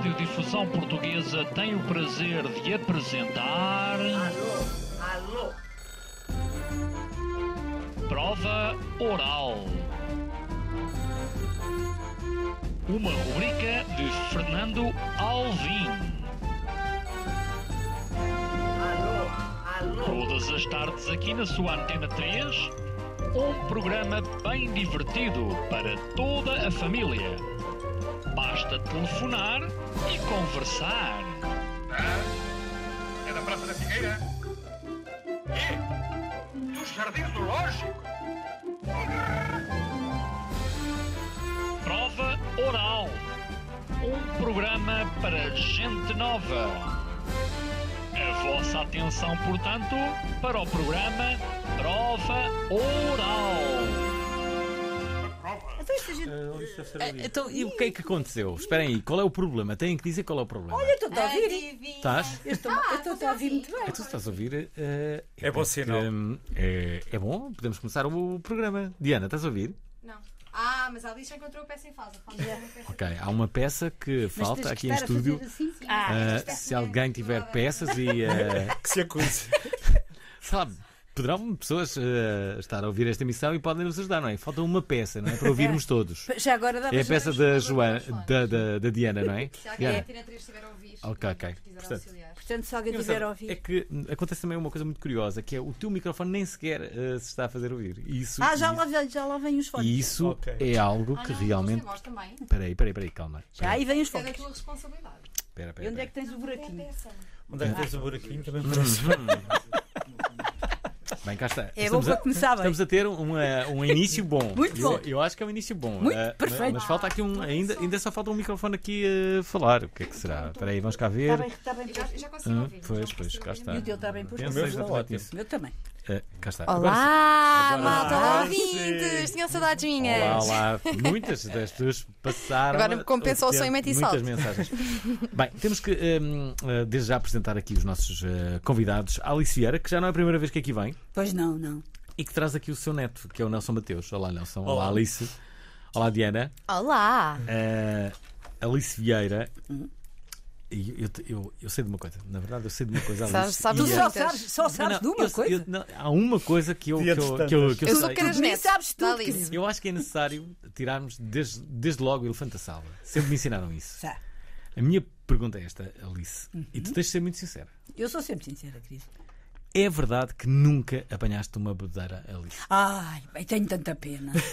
Radiodifusão Portuguesa tem o prazer de apresentar. Alô, alô. Prova Oral. Uma rubrica de Fernando Alvim. Alô, alô. Todas as tardes aqui na sua Antena 3. Um programa bem divertido para toda a família. Basta telefonar e conversar. Ah, é da Praça da Figueira? É? Dos Jardins do Lógico? Prova Oral. Um programa para gente nova. A vossa atenção, portanto, para o programa Prova Oral gente. Eh, é eh, então, e o que é que aconteceu? Esperem aí, qual é o problema? Têm que dizer qual é o problema. Olha, estou a ouvir. Estás? Eu estou ah, a ouvir muito bem. Tu então, estás a ouvir. Uh, é bom ser, não? é, é bom, podemos começar o programa. Diana, estás a ouvir? Não. Ah, mas a Alice encontrou a peça em falta. ok, há uma peça que mas falta aqui em estúdio. Assim, sim, ah, uh, se alguém assim, tiver peças e. Uh... que se acuse. Sabe? Poderão pessoas uh, estar a ouvir esta emissão e podem nos ajudar, não é? Falta uma peça, não é? Para ouvirmos é. todos. Já agora dá É a peça da, Joana, da, da, da, Diana, não é? Se alguém Diana. a Tina estiver a ouvir, okay, é okay. Portanto, portanto, se alguém estiver a ouvir. É que acontece também uma coisa muito curiosa, que é o teu microfone nem sequer uh, se está a fazer ouvir. Isso, ah, já lá, já lá vem os fones. E isso okay. é algo ah, que não, realmente. Peraí, peraí, peraí, calma. Já aí vem os fones. É da tua responsabilidade. Pera, pera, e onde é que tens o buraquinho? Onde é que tens o buraquinho? Também Bem, cá está. É estamos bom para começar bem. Estamos a ter um, eh, um início bom. Muito bom. Eu, eu, acho que é um início bom. Muito uh, perfeito. Mas falta aqui um. Ah, ainda, ainda só falta um microfone aqui a eh, falar. O que é que será? Espera aí, vamos cá tá ver. Está bem, está bem. Já, já consigo ah, ouvir. Pois, pois, cá está. E o teu está bem posto. O meu está ótimo. Eu também. Uh, cá está. Olá, malta, olá, ouvintes! Tinham saudades minhas. Olá, olá. Muitas destas passaram. Agora compensou o sonho e mete e Muitas mensagens. Bem, temos que um, uh, ah, desde já apresentar aqui os nossos uh, convidados. A Vieira, que já não é a primeira vez que aqui vem. Pois não, não. E que traz aqui o seu neto, que é o Nelson Mateus. Olá, Nelson. Olá, olá Alice. Olá, Diana. Olá. Alice Vieira. Uhum. Eu, eu, eu, sei de uma coisa, na verdade eu sei de uma coisa. Sabes, sabes, tu é... só sabes, só sabes não, de uma eu, coisa? Não, há uma coisa que eu, que eu, que eu, que eu, eu sei. Que tu sabes tudo, Eu acho que é necessário tirarmos desde, desde logo o elefante da sala. Sempre me ensinaram isso. A minha pergunta é esta, Alice, uhum. e tu uhum. tens de ser muito sincera. Eu sou sempre sincera, Cris. É verdade que nunca apanhaste uma bebedeira, Alice? Ai, tenho tanta pena.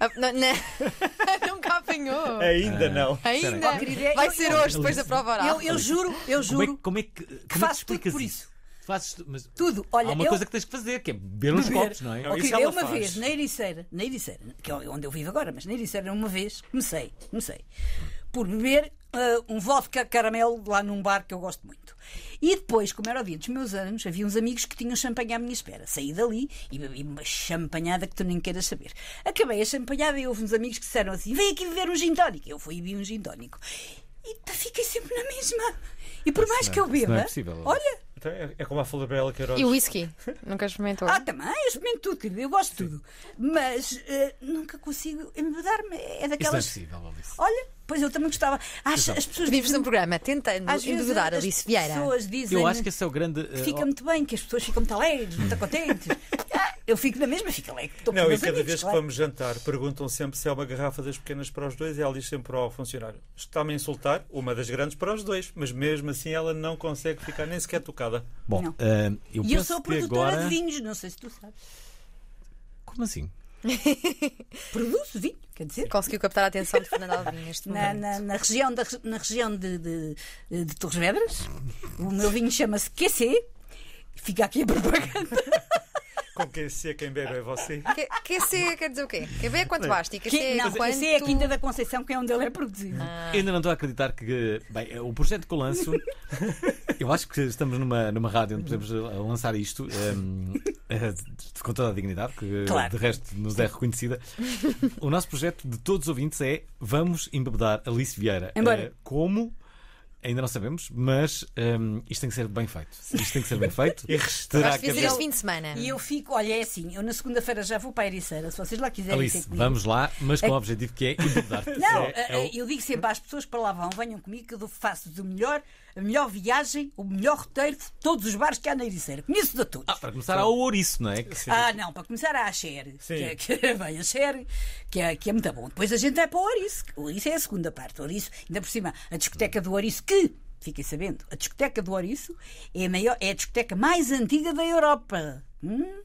Ah, não, não. apanhou. Ainda ah. não. Ainda. Oh, Vai ser hoje, depois da prova oral. Eu, eu juro, eu é juro. Como é, como é que, como que faço tudo por isso? Fazes mas tudo. Olha, há uma eu... coisa que tens que fazer, que é beber uns copos, não é? Okay, eu uma faz. vez, na Ericeira, na Ericeira, que é onde eu vivo agora, mas na Ericeira, uma vez, comecei, comecei, por beber uh, um vodka caramelo lá num bar que eu gosto muito. E depois, como era o dia dos meus anos, havia uns amigos que tinham champanhe à minha espera. Saí dali e bebi uma champanhada que tu nem queiras saber. Acabei a champanhada e houve uns amigos que disseram assim: vem aqui beber um gin Eu fui e vi um gin E fiquei sempre na mesma. E por Isso mais não, é, que eu é beba, é possível, olha então, é, é, como a eu Queiroz. E o whisky? nunca experimentou? Ah, também, eu experimento tudo, querido, eu gosto de tudo. Mas eh, nunca consigo mudar-me. É, é daquelas. Isso é possível, Alice. Olha, pois eu também gostava. Acho, as pessoas Vives num programa tentando às Alice Vieira. as pessoas dizem Eu acho que esse é o grande. Eh, fica muito bem, que as pessoas ficam muito alegres, muito contentes. Eu fico na mesma, fico alegre. Não, e cada amigos, vez claro. que vamos jantar, perguntam sempre se é uma garrafa das pequenas para os dois e ela diz sempre ao funcionário: está-me a insultar, uma das grandes para os dois, mas mesmo assim ela não consegue ficar nem sequer tocada. Bom, uh, eu e eu sou produtora agora... de vinhos, não sei se tu sabes. Como assim? Produzo vinho, quer dizer? Conseguiu captar a atenção de Fernando Alvim neste momento. Na, na, na, região, da, na região de, de, de Torres Vedras, o meu vinho chama-se QC, fica aqui a propaganda. Com QC é quem bebe é você. Que, é quer dizer o quê? Quer ver quanto basta? E QC, que, é não, quanto... é a Quinta da Conceição, que é onde ele é produzido. Ah. Ainda não estou a acreditar que. Bem, o projeto que eu lanço. eu acho que estamos numa, numa rádio onde podemos eh, lançar isto um, ehm, eh, com toda a dignidade, que claro. de resto nos é reconhecida. O nosso projeto de todos os ouvintes é Vamos embebedar Alice Vieira. Embora. Eh, como Ainda não sabemos, mas um, isto tem que ser bem feito. Isto tem que ser bem feito. e restará que fazer este fim de semana. E eu fico, olha, é assim, eu na segunda-feira já vou para a Ericeira, se vocês lá quiserem. Alice, vamos lá, mas com é... o objetivo que é mudar Não, é, é, é o... eu digo sempre às pessoas que para lá vão, venham comigo que eu faço do melhor a melhor viagem, o melhor roteiro, todos os bares que há na Ericeira. Conheço de todos. Ah, para começar há o ouriço, não é? Que... Ah, não, para começar há a Xer, que, é, que vem a Xer, que é, que é muito bom. Depois a gente é para o ouriço. O ouriço é a segunda parte. O ouriço, ainda por cima, a discoteca do ouriço que fiquem sabendo, a discoteca do Ouriço é a, maior, é a discoteca mais antiga da Europa. Hum?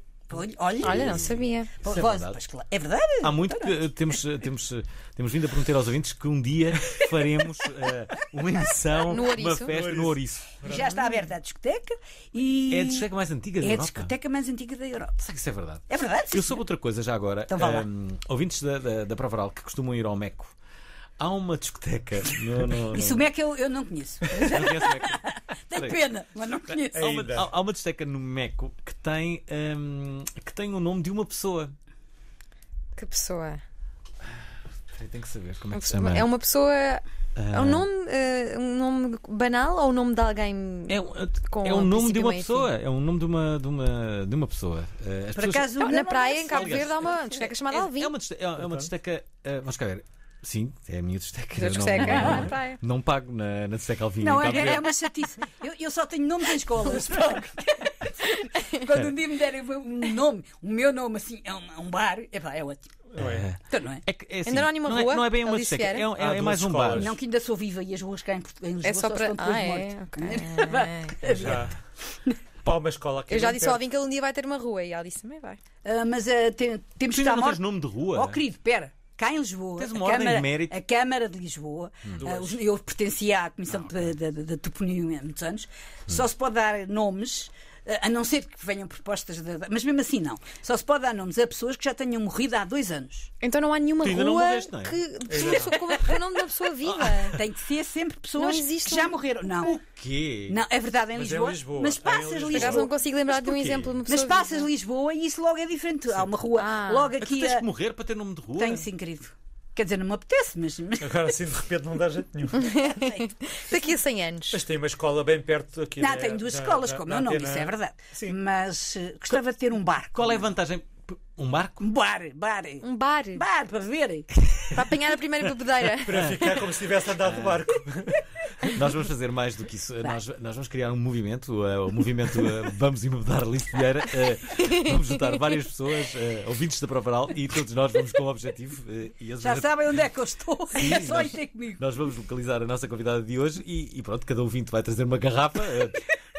Olha, Olha, não sabia. é Vós- verdade. é verdade? Há muito que eh, temos, eh, temos, eh, temos vindo a prometer aos ouvintes que um dia faremos uma emissão, uma festa no Ouriço. Já está aberta a discoteca e. É a discoteca mais antiga da é a Europa. discoteca mais antiga da Europa. Será que isso é verdade? É verdade? sim, Eu soube outra coisa já agora. Então vá lá. Ehm, ouvintes da, da, da Prova Oral que costumam ir ao Meco. Há uma discoteca. No, no, no... Isso o Meco eu, eu não conheço. Não conheço o Meco. É pena, mas não conheço. Há uma, há, há uma desteca no Meco que tem, um, que tem o nome de uma pessoa. Que pessoa? Tem que saber como é que se chama. É uma pessoa. É um ah. nome, uh, um nome banal ou o nome de alguém é, é, com É um nome de uma pessoa. É um nome de uma, de uma, de uma pessoa. Uh, Por pessoas... acaso, na é praia, em Cabo assim. Verde, há uma desteca chamada é, Alvim. É uma desteca. É uma então? desteca uh, eh, vamos cá ver. Sim, é a minha desteca. É não, não, é tá, é. não pago na, na discoteca Alvinha. Não, é, é uma chatice. Eu, eu só tenho nomes em escolas. Quando um dia me derem um nome, o meu nome assim, é um, um bar, epá, é ótimo. É. Então, não é? É, é assim, não, é, não é bem uma discoteca, é, é, ah, é mais um bar. Não que ainda sou viva e as ruas cá em Portugal é só, para... ah, é? morte. Okay. Já. Pá, uma escola aqui Eu já disse ao Alvin que ele um dia vai ter uma rua e ela disse também vai. Ah, mas uh, ah, tem, temos que estar morto. Não tens nome de rua? Oh, querido, pera cá em Lisboa, Tens uma a, Câmara, mérito... a Câmara de Lisboa, hum. Eh, eu pertencia à Comissão ah, da de, de, de há muitos anos, hum. só se pode dar nomes a não ser que venham propostas, de, mas mesmo assim não. Só se pode dar nomes a pessoas que já tenham morrido há dois anos. Então não há nenhuma rua é? que é o nome da pessoa viva. Ah, tem que ser sempre pessoas que já morreram. Não. O quê? Não, é verdade em mas é Lisboa, é Lisboa. Mas ah, passas é Lisboa. Lisboa. não consigo lembrar de um exemplo de uma pessoa. Mas passas viva. Lisboa e isso logo é diferente. Sim. Há uma rua ah. logo aqui. É tens a... que morrer para ter nome de rua? Tenho sim, querido. Quer dizer, não me apetece, mas. Agora sim, de repente não dá jeito nenhum. Daqui a 100 anos. Mas tem uma escola bem perto aqui. Não, da, tem duas da, escolas, da, como eu não antena... isso é, é? verdade. Sim. Mas uh, gostava de ter um barco. Qual é a vantagem? Um barco? Um bar, bar. Um bar. Bar, para verem. para apanhar a primeira bebedeira. para ficar como se tivesse andado de barco. Nós vamos fazer mais do que isso. Nós, nós, vamos criar um movimento, uh, o movimento uh, Vamos Imobedar Lisboa. Uh, eh, vamos juntar várias pessoas, uh, ouvintes da própria Oral, e todos nós vamos com o objetivo. Já vão... sabem onde é que eu estou, Sim, é só nós, ir comigo. Nós vamos localizar a nossa convidada de hoje e, e, pronto, cada ouvinte vai trazer uma garrafa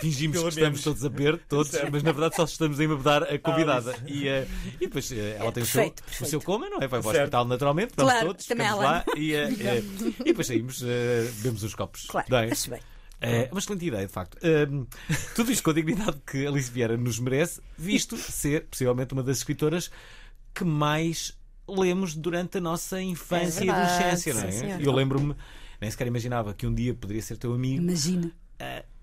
fingimos Pelo que menos. estamos todos a ver, todos, mas na verdade só estamos a embebedar a convidada. Ah, e, eh, e depois eh, ela tem o seu, o seu coma, não é? Vai para o hospital naturalmente, vamos Claro, todos, também ela. lá e, eh, eh, e depois saímos, eh, bebemos os copos. Claro, acho é? bem. É uma excelente ideia, de facto. Ehm, tudo isto com a dignidade que Alice Vieira nos merece, visto ser, possivelmente, uma das escritoras que mais lemos durante a nossa infância É e adolescência, não é? senhora. Eu lembro-me, nem sequer imaginava que um dia poderia ser teu amigo. Imagina.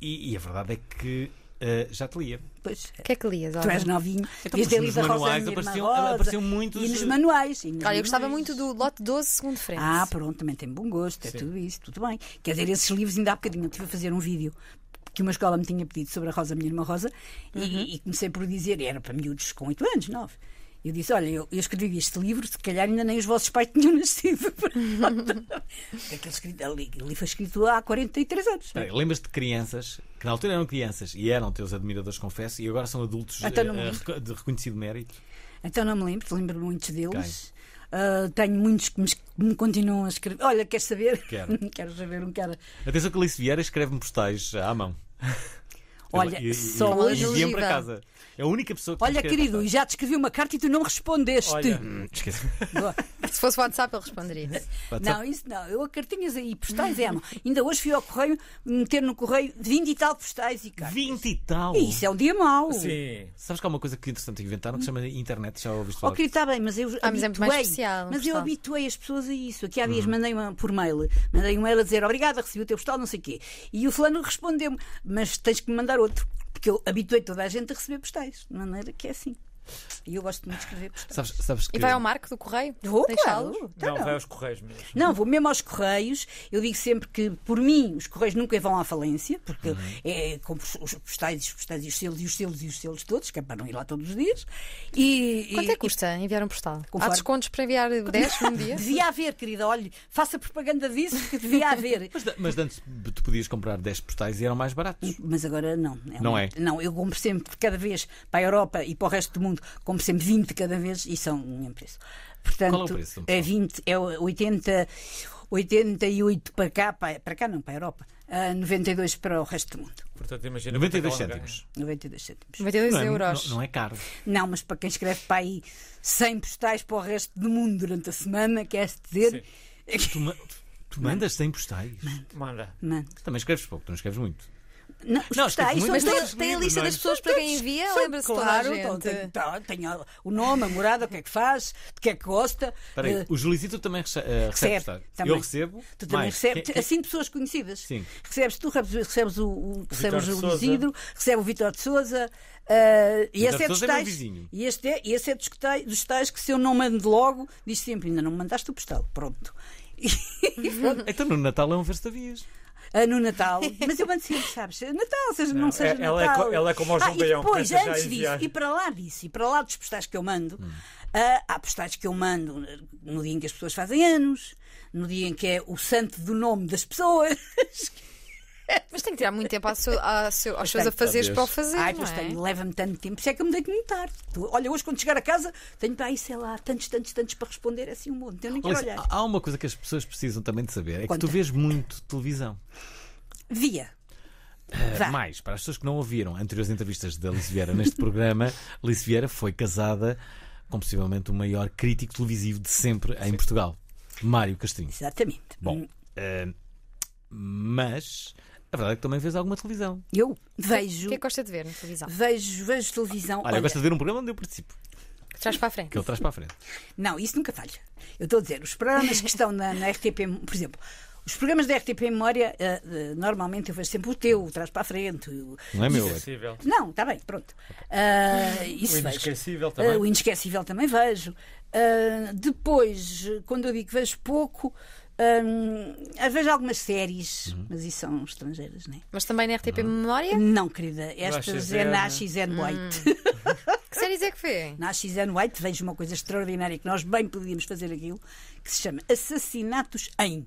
E, e a verdade é que Uh, já te lia. Pois. O que é que lias? Olha? Tu és novinho. Então, Desde nos Rosa, manuais apareciam, Rosa, apareciam muitos. E nos manuais. E nos Olha, eu gostava muito do Lote 12, segundo frente. Ah, pronto, também tem bom gosto, é Sim. tudo isso, tudo bem. Quer dizer, esses livros, ainda há bocadinho, eu estive a fazer um vídeo que uma escola me tinha pedido sobre a Rosa, a minha irmã Rosa, uhum. e, e, comecei por dizer, era para miúdos com 8 anos, 9. Eu disse: Olha, eu, eu, escrevi este livro, se calhar ainda nem os vossos pais tinham nascido. Aquele escrito, ali, ali foi escrito há 43 anos. É, Lembras-te de crianças, que na altura eram crianças e eram teus admiradores, confesso, e agora são adultos então uh, de reconhecido mérito? Então não me lembro, lembro muitos deles. Uh, tenho muitos que me, me, continuam a escrever. Olha, queres saber? Quero. quero saber um cara. Atenção que a Alice Vieira escreve-me postais à mão. Olha, só hoje. para casa. É a única pessoa que Olha, querido, e já te escrevi uma carta e tu não respondeste. Olha, hum, esqueci. Se fosse WhatsApp, ele responderia. WhatsApp. Não, isso não. Eu a cartinhas aí, postais é. Ainda hoje fui ao correio meter no correio 20 e tal postais e cartas. 20 e tal? E isso é um dia mau. Sim. Sabes que há uma coisa que interessante inventar, inventaram que se chama internet, já ouviste falar? Ok, oh, está bem, mas eu ah, mas habituei, mais especial, mas eu habituei as pessoas a isso. Aqui há dias hum. mandei uma, por mail, mandei um mail a dizer obrigada, recebi o teu postal, não sei o quê. E o fulano respondeu-me, mas tens que me mandar outro. Porque eu habituei toda a gente a receber postais, de maneira que é assim. E eu gosto muito de escrever Sabes, sabes que... E vai ao Marco do Correio? Vou, deixá-los. Não, vai aos Correios mesmo. Não, vou mesmo aos Correios. Eu digo sempre que, por mim, os Correios nunca vão à falência, porque uhum. é como os postais, os postais e os selos, e os selos e os selos todos, que é para não ir lá todos os dias. E, Quanto é e, é que custa enviar um postal? Conforme... Há descontos para enviar 10 um dia? devia haver, querida, olhe, faça propaganda disso, que devia haver. mas, mas antes tu podias comprar 10 postais e eram mais baratos. Mas agora não. É não um... é? Não, eu compro sempre, cada vez para a Europa e para o resto do mundo fundo, como sempre, 20 cada vez e são um preço. Portanto, Qual é, o preço, é 20, é 80, 88 para cá, para, para cá não, para a Europa. Uh, 92 para o resto do mundo. Portanto, imagina 92 é cêntimos. 92 cêntimos. 92 não é, euros. Não, não, é caro. Não, mas para quem escreve para aí 100 postais para o resto do mundo durante a semana, quer-se dizer. Tu, tu, mandas 100 postais? Manda. Manda. Também escreves pouco, tu não escreves muito. Não, está mas tem, tem, a lista é? das pessoas para quem envia, lembra-se claro, toda Tem, tá, tem o nome, a morada, o que é que faz, de que é que gosta. uh, o Julicito também uh, recebe. recebe também. Eu recebo. Tu também recebes, assim pessoas conhecidas. Sim. Recebes tu, recebes o, o, recebes o Julicito, recebe o Vitor de Souza. Uh, e, esse é dos tais, e este é, esse é dos, tais, dos tais que se eu não mando logo, diz sempre: ainda não me mandaste o postal. Pronto. então no Natal é um verstavias. Ah, no Natal, mas eu mando sabes? Natal, seja, não, não seja é, ela é Natal. É, ela é como o ah, João ah, e Depois, antes disso, e para lá disso, e para lá dos postais que eu mando, hum. uh, há postais que eu mando no dia em que as pessoas fazem anos, no dia em que é o santo do nome das pessoas. Mas tem que tirar muito tempo ao seu, ao seu, aos seus afazeres para o fazer. Ai, pois é? tenho, leva-me tanto tempo, se é que eu me deito muito tarde. Olha, hoje quando chegar a casa, tenho para aí, sei lá, tantos, tantos, tantos para responder, é assim um monte. Eu nem quero Olha, olhar. Há uma coisa que as pessoas precisam também de saber: é Conta. que tu vês muito televisão. Via. Uh, mais, para as pessoas que não ouviram anteriores entrevistas da Alice Vieira neste programa, Alice Vieira foi casada com possivelmente o maior crítico televisivo de sempre Sim. em Portugal, Mário Castrinho. Exatamente. Bom, uh, mas a é verdade é que também vês alguma televisão. Eu vejo. O que é que gosta de ver na televisão? Vejo, vejo televisão. Olha, Olha, gosto de ver um programa onde eu participo. Que Traz para a frente. Que ele traz para a frente. Não, isso nunca falha. Eu estou a dizer, os programas que estão na, na RTP, por exemplo, os programas da RTP Memória, uh, uh, normalmente eu vejo sempre o teu, o Traz para a Frente. o- Não é meu. é. Inesquecível. Não, está bem, pronto. Uh, isso O vejo. inesquecível também. Uh, o Inesquecível também vejo. Uh, depois, quando eu digo que vejo pouco, Hum, vezes algumas séries, uhum. mas isso são estrangeiras, não é? Mas também na RTP uhum. Memória? Não, querida. Estas é na XN hum. White. Hum. que séries é que Nash Na XN White vejo uma coisa extraordinária que nós bem podíamos fazer aquilo, que se chama Assassinatos em.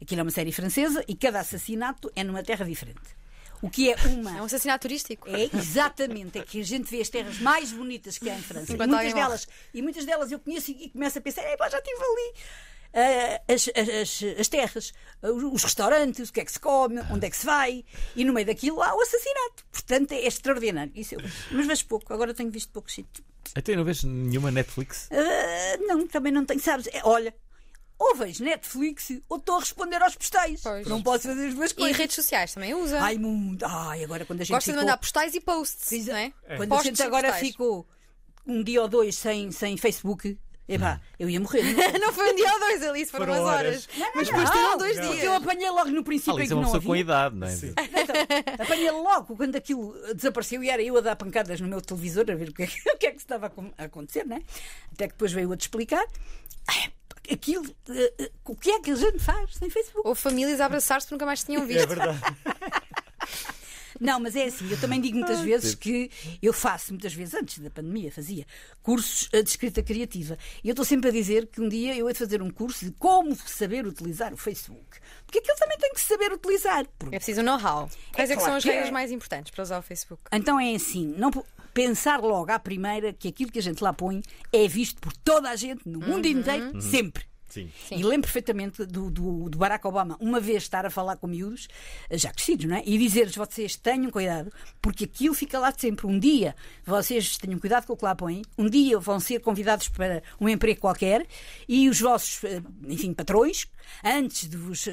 Aquilo é uma série francesa e cada assassinato é numa terra diferente. O que é uma. É um assassinato turístico. É, exatamente. É que a gente vê as terras mais bonitas que há em França. E muitas, delas, e muitas delas eu conheço e começo a pensar, é, já estive ali. Eh, as, as, as, terras, eh, os restaurantes, o que é que se come, onde é que se vai, e no meio daquilo há o assassinato. Portanto, é extraordinário. Isso eu, mas vejo pouco, agora tenho visto pouco sítio. Até não vejo nenhuma Netflix? Uh, não, também não tenho, sabes? É, olha, ou vejo Netflix ou estou a responder aos postais. Pois. Não posso fazer as duas coisas. E redes sociais também usa. Ai, mundo. Ai, agora quando a gente. Gosta ficou... de mandar postais e posts, não é? é? é. Quando a gente agora ficou um dia ou dois sem, sem Facebook, Epá, eu ia morrer. não foi um dia ou dois, ali, foram, foram umas horas. mas depois tiveram ah, dois dias. eu então apanhei logo no princípio Alice ah, em é que não havia. com idade, não é? Então, apanhei logo quando aquilo desapareceu e era eu a dar pancadas no meu televisor a ver o que é, o que, é que estava a acontecer, não é? Até que depois veio a te explicar. Ah, aquilo, eh, eh, o que é que a gente faz sem Facebook? Ou famílias a abraçar-se nunca mais tinham é visto. É verdade. Não, mas é assim, eu também digo muitas ah, vezes que eu faço, muitas vezes antes da pandemia, fazia cursos eh, de escrita criativa. E eu estou sempre a dizer que um dia eu hei de fazer um curso de como saber utilizar o Facebook. Porque aquilo também tem que saber utilizar. Porque... É preciso know-how. É Quais é, é que claro são as regras é... mais importantes para usar o Facebook? Então é assim, não pensar logo à primeira que aquilo que a gente lá põe é visto por toda a gente, no mundo uhum. inteiro, uhum. sempre. Sim. Sim. E lembro perfeitamente do, do, do, Barack Obama uma vez estar a falar com miúdos, eh, já crescidos, não é? E dizer-lhes: vocês tenham cuidado, porque aquilo fica lá sempre. Um dia vocês tenham cuidado com o que lá põem, um dia vão ser convidados para um emprego qualquer e os vossos, eh, enfim, patrões, antes de vos uh,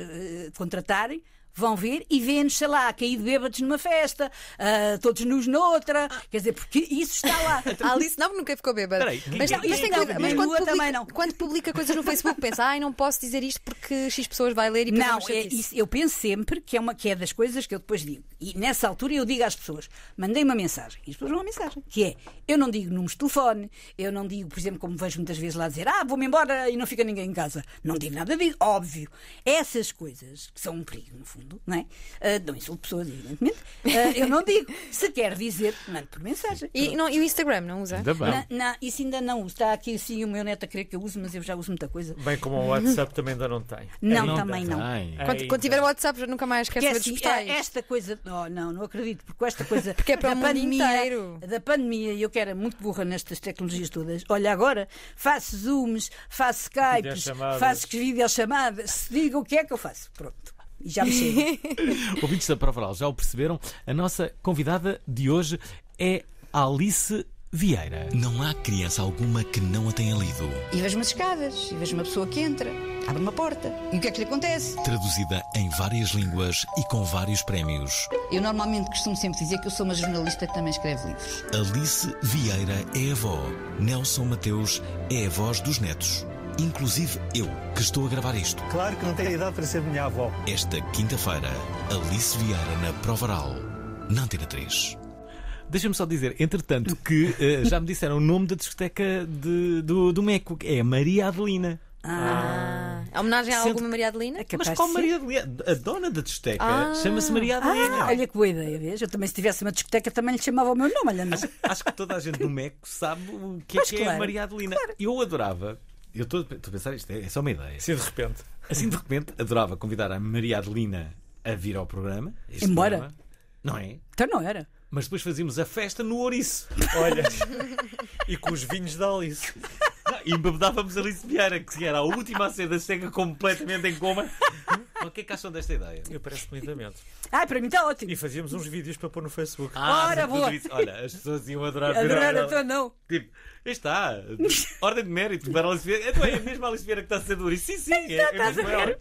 contratarem, vão ver e vê-nos, sei lá, caído bêbados numa festa, uh, todos nus noutra. Quer dizer, porque isso está lá. a Alice não, nunca ficou bêbada. Peraí, mas, não, mas, tem não, que, mas quando, publica, também não. quando publica coisas no Facebook, pensa, ai, não posso dizer isto porque X pessoas vai ler e Não, é, isso, eu penso sempre que é, uma, que é das coisas que eu depois digo. E nessa altura eu digo às pessoas: mandei uma mensagem. E as pessoas vão uma mensagem, que é: eu não digo números de telefone, eu não digo, por exemplo, como vejo muitas vezes lá dizer, ah, vou-me embora e não fica ninguém em casa. Não digo nada, digo, óbvio. Essas coisas que são um perigo, no fundo não é? Uh, não insulto pessoas, evidentemente. Uh, eu não digo. Se quer dizer, mando por mensagem. E, não, e o Instagram não usa? Ainda bem. Na, na, isso ainda não uso. Está aqui sim o meu neto a querer que eu use, mas eu já uso muita coisa. Bem como o WhatsApp também ainda não tem. Não, também não. Quando, quando, tiver o WhatsApp já nunca mais quer é saber assim, dos é Esta coisa. Oh, não, não acredito, porque esta coisa. porque é para o pandemia, Da pandemia, e eu que era muito burra nestas tecnologias todas. Olha, agora faço Zooms, faço Skypes, faço videochamadas. Se diga o que é que eu faço. Pronto. Já me chega. Ouvintes da Prova Oral, já o perceberam? A nossa convidada de hoje é Alice Vieira. Não há criança alguma que não a tenha lido. E vejo umas escadas, e vejo uma pessoa que entra, abre uma porta. E o que é que lhe acontece? Traduzida em várias línguas e com vários prémios. Eu normalmente costumo sempre dizer que eu sou uma jornalista que também escreve livros. Alice Vieira é avó. Nelson Mateus é a voz dos netos inclusive eu, que estou a gravar isto. Claro que não tenho idade para ser minha avó. Esta quinta-feira, Alice Vieira na Provaral, na Antena 3. Deixa-me só dizer, entretanto, que uh, já me disseram o nome da discoteca de, do, do Meco. É Maria Adelina. Ah. ah. Homenagem a alguma Maria Adelina? É Mas qual Maria Adelina? A dona da discoteca ah. chama-se Maria Adelina. Ah, olha que boa ideia, vês? Eu também, se tivesse uma discoteca, também lhe chamava o meu nome, olha Acho, acho que toda a gente do MECO sabe o que Mas é, que é claro, é Maria Adelina. Claro. Eu adorava eu estou a pensar isto, é, é só uma ideia. Assim de repente. Assim de repente, adorava convidar a Maria Adelina a vir ao programa. Embora. Programa, não é? Então não era. Mas depois fazíamos a festa no Ouriço. Olha. e com os vinhos da Alice. e babudávamos a Alice Vieira, que era a última a ser da cega completamente em coma. O que é que acham desta ideia? Eu parece lindamente. Ah, para mim está ótimo. E fazíamos uns vídeos para pôr no Facebook. Ah, Ora, boa. Olha, as pessoas iam adorar. Adorar, então não. Tipo, está. Ordem de mérito para Alice Vieira. Então é a mesma Alice Vieira que está a ser dura. Sim, sim. É, tá, tá é, é,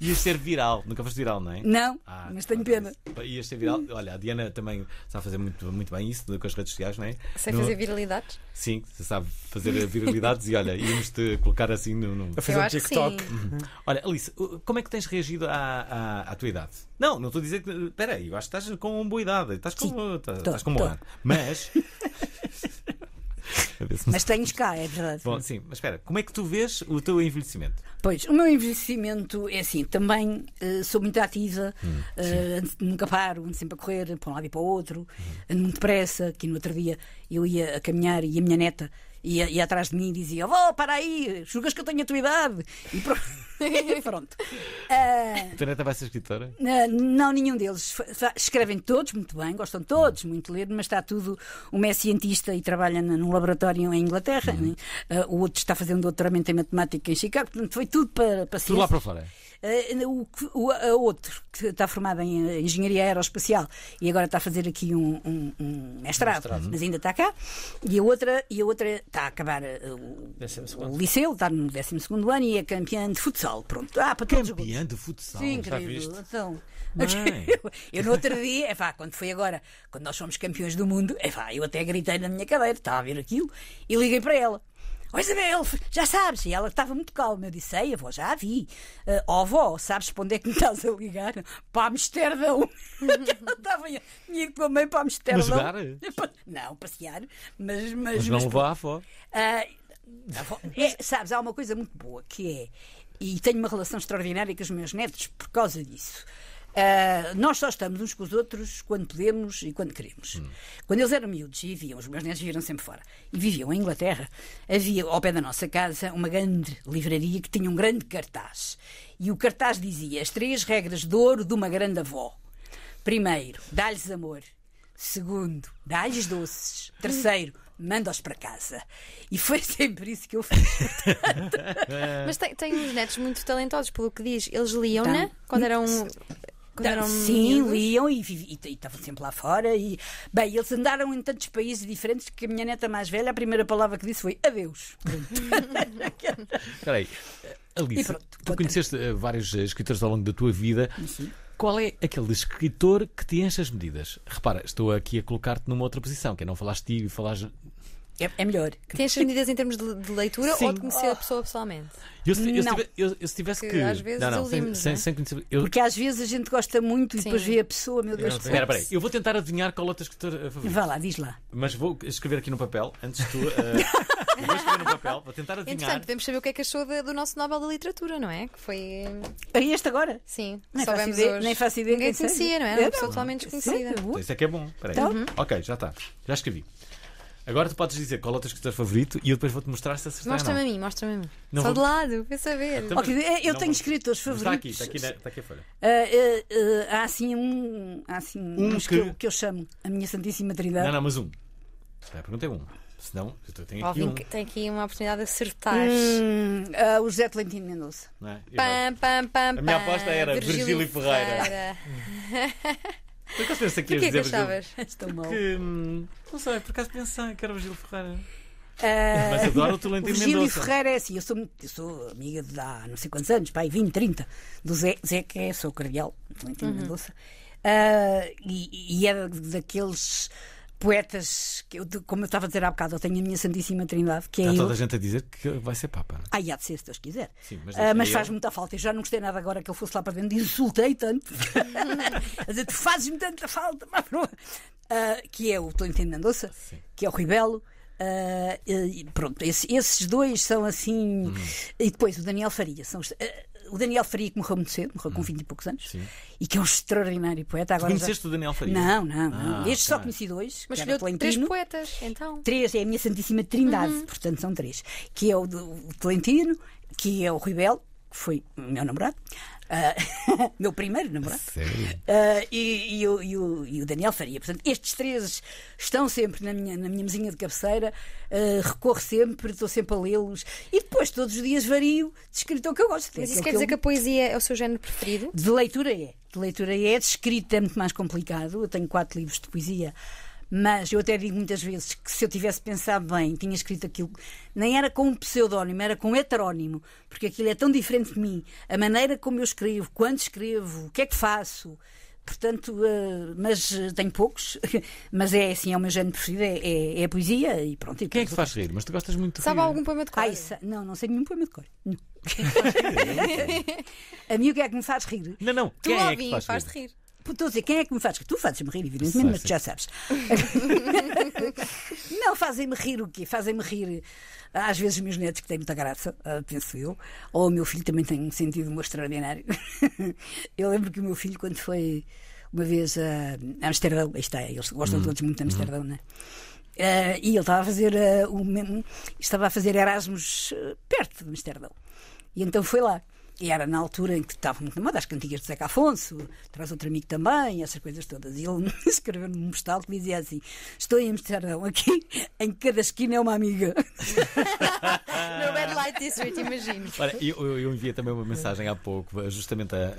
Ias ser viral, nunca foste viral, não é? Não, ah, mas tenho pena. Ias ser viral. Olha, a Diana também sabe fazer muito, muito bem isso com as redes sociais, não é? Sem no... fazer viralidades? Sim, sabe fazer viralidades e olha, íamos-te colocar assim no. no... A fazer um TikTok. Uhum. Olha, Alice, como é que tens reagido à, à, à tua idade? Não, não estou a dizer que. Espera aí, eu acho que estás com boa idade, estás com, sim, estás, tô, estás com bom Mas. mas tens cá, é verdade. Bom, sim, mas espera, como é que tu vês o teu envelhecimento? Pois, o meu envelhecimento é assim, também uh, sou muito ativa, hum, uh, nunca paro, ando sempre a correr para um lado e para o outro, hum. ando muito depressa, que no outro dia eu ia a caminhar e a minha neta e e atrás de mim dizia: Vó, oh, para aí, julgas que eu tenho a tua idade? E pronto. pronto. Uh, ah, Taneta vai ser escritora? Uh, não, nenhum deles. Escrevem todos muito bem, gostam todos muito de ler, mas está tudo. Uma é cientista e trabalha num laboratório em Inglaterra, uhum. uh, o outro está fazendo doutoramento em matemática em Chicago, portanto foi tudo para, para Tudo lá para fora. Eh, o, a outro, que está formado em eh, Engenharia Aeroespacial e agora está a fazer aqui um, um, um mestrado, mas ainda está cá. E a outra, e a outra está a acabar eh, o, o liceu, está no 12 ano e é campeã de futsal. Pronto. Ah, para campeã de futsal. Sim, querido. Então, eu, eu no outro dia, é pá, quando foi agora, quando nós fomos campeões do mundo, é pá, eu até gritei na minha cadeira, estava a ver aquilo, e liguei para ela. Oh Isabel, já sabes. E ela estava muito calma. Eu disse: Ei, avó, já a vi. Uh, oh, avó, sabes para onde é que me estás a ligar? Para Amsterdão. ela estava ia ir com a mãe para Amsterdão. Mas jogar? Não, passear. Mas, mas, mas não mas, vá, avó. Uh, avó é, sabes, há uma coisa muito boa que é. E tenho uma relação extraordinária com os meus netos por causa disso. Uh, nós só estamos uns com os outros quando podemos e quando queremos. Hum. Quando eles eram miúdos e viviam, os meus netos viram sempre fora, e viviam em Inglaterra, havia ao pé da nossa casa uma grande livraria que tinha um grande cartaz. E o cartaz dizia as três regras de ouro de uma grande avó. Primeiro, dá-lhes amor. Segundo, dá-lhes doces. Terceiro, manda-os para casa. E foi sempre isso que eu fiz. Mas tem, tem uns netos muito talentosos, pelo que diz. Eles liam, então, né? Quando eram sim, liam e, estavam sempre lá fora. E, bem, eles andaram em tantos países diferentes que a minha neta mais velha, a primeira palavra que disse foi adeus. Espera aí. Alice, pronto, tu conheceste eh, vários eh, escritores ao longo da tua vida. Sim. Qual é aquele escritor que te enche as medidas? Repara, estou aqui a colocar-te numa outra posição, que é não falaste de ti e falaste é, é melhor. Tem estas medidas em termos de, de leitura Sim. ou de conhecer oh. a pessoa pessoalmente? Eu, se, eu, se tivesse, eu, se tivesse que. Às vezes não, não, sem, não é? sem, eu... Porque às vezes a gente gosta muito Sim. e depois vê a pessoa, meu Deus do céu. Espera, peraí. Eu vou tentar adivinhar qual outra é o teu escritor eh, Vá lá, diz lá. Mas vou escrever aqui no papel, antes tu. Uh... vou escrever no papel, vou tentar adivinhar. Entretanto, podemos saber o que é que achou de, do nosso Nobel da Literatura, não é? Que foi. E é este agora? Sim. Nem soubemos faço ideia, Nem faço ideia. Ninguém conhecia, não é? Era uma pessoa totalmente desconhecida. isso é que é bom. Peraí. Então? Ok, já está. Já escrevi. Agora tu podes dizer qual é o teu escritor favorito e eu depois vou-te mostrar se acertar. Mostra-me a mim, mostra-me a mim. Não Só vou... de lado, quer saber. Então, okay, é, eu tenho escritores tá tá favoritos. Está aqui, está aqui, está aqui a folha. Uh, uh, uh, há assim um. Há assim um que... Que, eu, que eu chamo a minha Santíssima Trindade. Não, não, mas um. A pergunta é um. não, eu tenho aqui, um. tem aqui uma oportunidade de acertar. Hum, uh, o José Tolentino Mendonça. É? Pam, pam, pam, a minha aposta era Virgílio, Virgílio Ferreira. Ferreira. Por acaso pensei que ias dizer Porquê é que achavas? não sei, por acaso pensei que era Virgílio Ferreira. Uh, Mas adoro o Tolentino Mendonça. Virgílio Ferreira é assim, eu sou, eu sou amiga de há não sei quantos anos, pai, 20, 30, do Zé, Zé que é, sou cardeal, Tolentino uhum. Mendonça. Uh, e, e é daqueles poetas, que eu, como eu estava a dizer há bocado, eu tenho a minha Santíssima Trindade, que é. Está toda a gente a dizer que vai ser Papa. É? Ah, há de ser, se Deus quiser. Sim, mas, ah, mas é faz me muita falta. Eu já não gostei nada agora que ele fosse lá para dentro, insultei tanto. a dizer, tu fazes-me tanta falta, mas não... É. Ah, que é o Tolentino Mendonça, que é o Ribelo. Uh, ah, pronto, esse, esses dois são assim. Hum. E depois o Daniel Faria. São, os, uh, o Daniel Faria que morreu muito cedo, morreu com 20 hum. e poucos anos, Sim. e que é um extraordinário poeta. Agora conheceste já... o Daniel Faria? Não, não, não. Ah, este só conheci dois. Mas escolheu três poetas, então. Três, é a minha Santíssima Trindade, uhum. portanto são três. Que é o, do, o que é o Ribel, que foi meu namorado, Uh, meu primeiro namorado. Uh, e, e, e, o, e, o, Daniel Faria. Portanto, estes três estão sempre na minha, na minha mesinha de cabeceira, uh, recorro sempre, estou sempre a lê-los. E depois, todos os dias, vario de escritor que eu gosto. Mas é isso quer dizer eu... que a poesia é o seu género preferido? De leitura é. De leitura é. De escrita é muito mais complicado. Eu tenho quatro livros de poesia. Mas eu até digo muitas vezes que se eu tivesse pensado bem, tinha escrito aquilo, nem era com um pseudónimo, era com um heterónimo, porque aquilo é tão diferente de mim. A maneira como eu escrevo, quando escrevo, o que é que faço. Portanto, uh, mas eh, tenho poucos, mas é assim, é o meu género preferido, é, é, é a poesia e pronto. E Quem é que faz rir? Mas tu gostas muito de Sabe rir. algum poema de cor? Ai, não, não sei nenhum poema de cor. Não. É a mim o que é que me faz rir? Não, não. Tu Quem é que faz, faz rir? estou a dizer, quem é que me faz rir? Tu fazes-me rir, evidentemente, mas tu já sabes. não, fazem-me rir o quê? Fazem-me rir às vezes os meus netos, que têm muita graça, ah, penso eu, ou o meu filho também tem um sentido muito extraordinário. eu lembro que o meu filho, quando foi uma vez a Amsterdão, aí está, eles gostam hum, todos muito de hum. Amsterdão, hum. não é? Uh, e ele estava a fazer uh, estava a fazer Erasmus uh, perto de Amsterdão. E então foi lá. E era na altura em que estava muito na moda as cantigas de Zeca Afonso, traz outro amigo também, essas coisas todas. E ele escreveu num postal que dizia assim: Estou em Amsterdão, aqui em cada esquina é uma amiga. no Red Light District, imagino. Olha, eu, eu enviei também uma mensagem há pouco, eh, justamente a, a,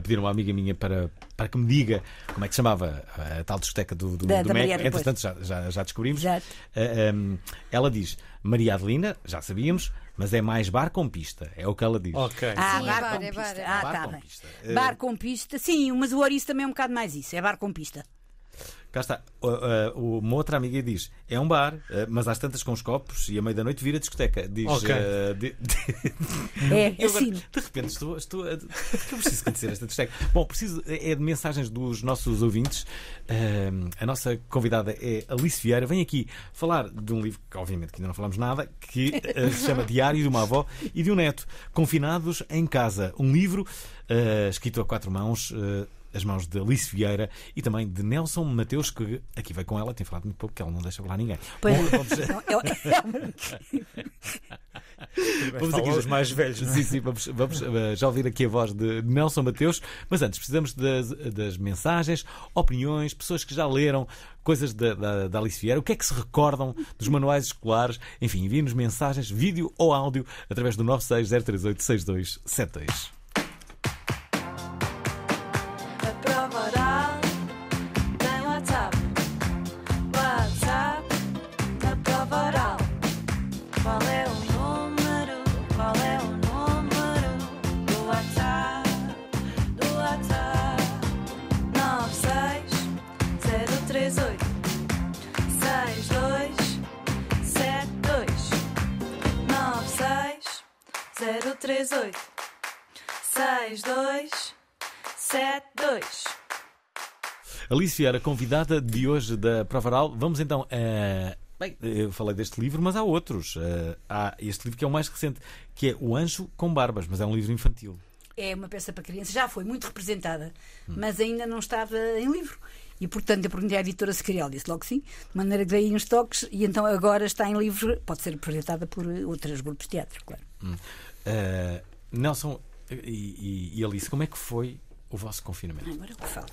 a, pedir uma amiga minha para, para que me diga como é que chamava a, a tal discoteca do, do, da, do da Mac. Entretanto, já, já, já descobrimos. Uh, eh, um, ehm, ela diz. Maria Adelina, já sabíamos, mas é mais bar com pista, é o que ela diz. Ok. Ah, sim, bar, é bar, com é bar, pista. É ah, bar tá com pista. Bar eh, com pista, sim, mas o Ouriço também é um bocado mais isso, é bar com pista. Cá está. Eh, uma outra amiga diz: é um bar, eh, mas às tantas com os copos e à meia-da-noite vira discoteca. Diz. Okay. Uh, eh, de, de... É, assim. de repente estou. estou a... eu preciso conhecer esta discoteca. Bom, preciso é, é de mensagens dos nossos ouvintes. Uh, a nossa convidada é Alice Vieira. Vem aqui falar de um livro que, obviamente, que ainda não falamos nada, que uh, se chama Diário de uma Avó e de um Neto. Confinados em Casa. Um livro escrito a quatro mãos as mãos de Alice Vieira e também de Nelson Mateus, que aqui vai com ela, tem falado muito pouco, que ela não deixa falar ninguém. Pois. É. vamos é aqui os mais velhos, não é? Sim, sim, vamos, vamos eh, já ouvir aqui a voz de Nelson Mateus, mas antes precisamos das, das mensagens, opiniões, pessoas que já leram coisas da, da, da, Alice Vieira, o que é que se recordam dos manuais escolares, enfim, enviem-nos mensagens, vídeo ou áudio através do 960386272. três oito seis dois sete dois Alice era convidada de hoje da Provaral. Vamos então eh, Bem, eu falei deste livro, mas há outros. Eh, há este livro que é o mais recente, que é O Anjo com Barbas, mas é um livro infantil. É uma peça para crianças, já foi muito representada, hum. mas ainda não estava em livro. E, portanto, eu perguntei à editora se queria, ela disse logo sim, de maneira que dei uns toques, e então agora está em livro, pode ser apresentada por outros grupos de teatro, claro. Hum. Uh, Nelson e, e, Alice, como é que foi o vosso confinamento? Ah, agora eu que falo.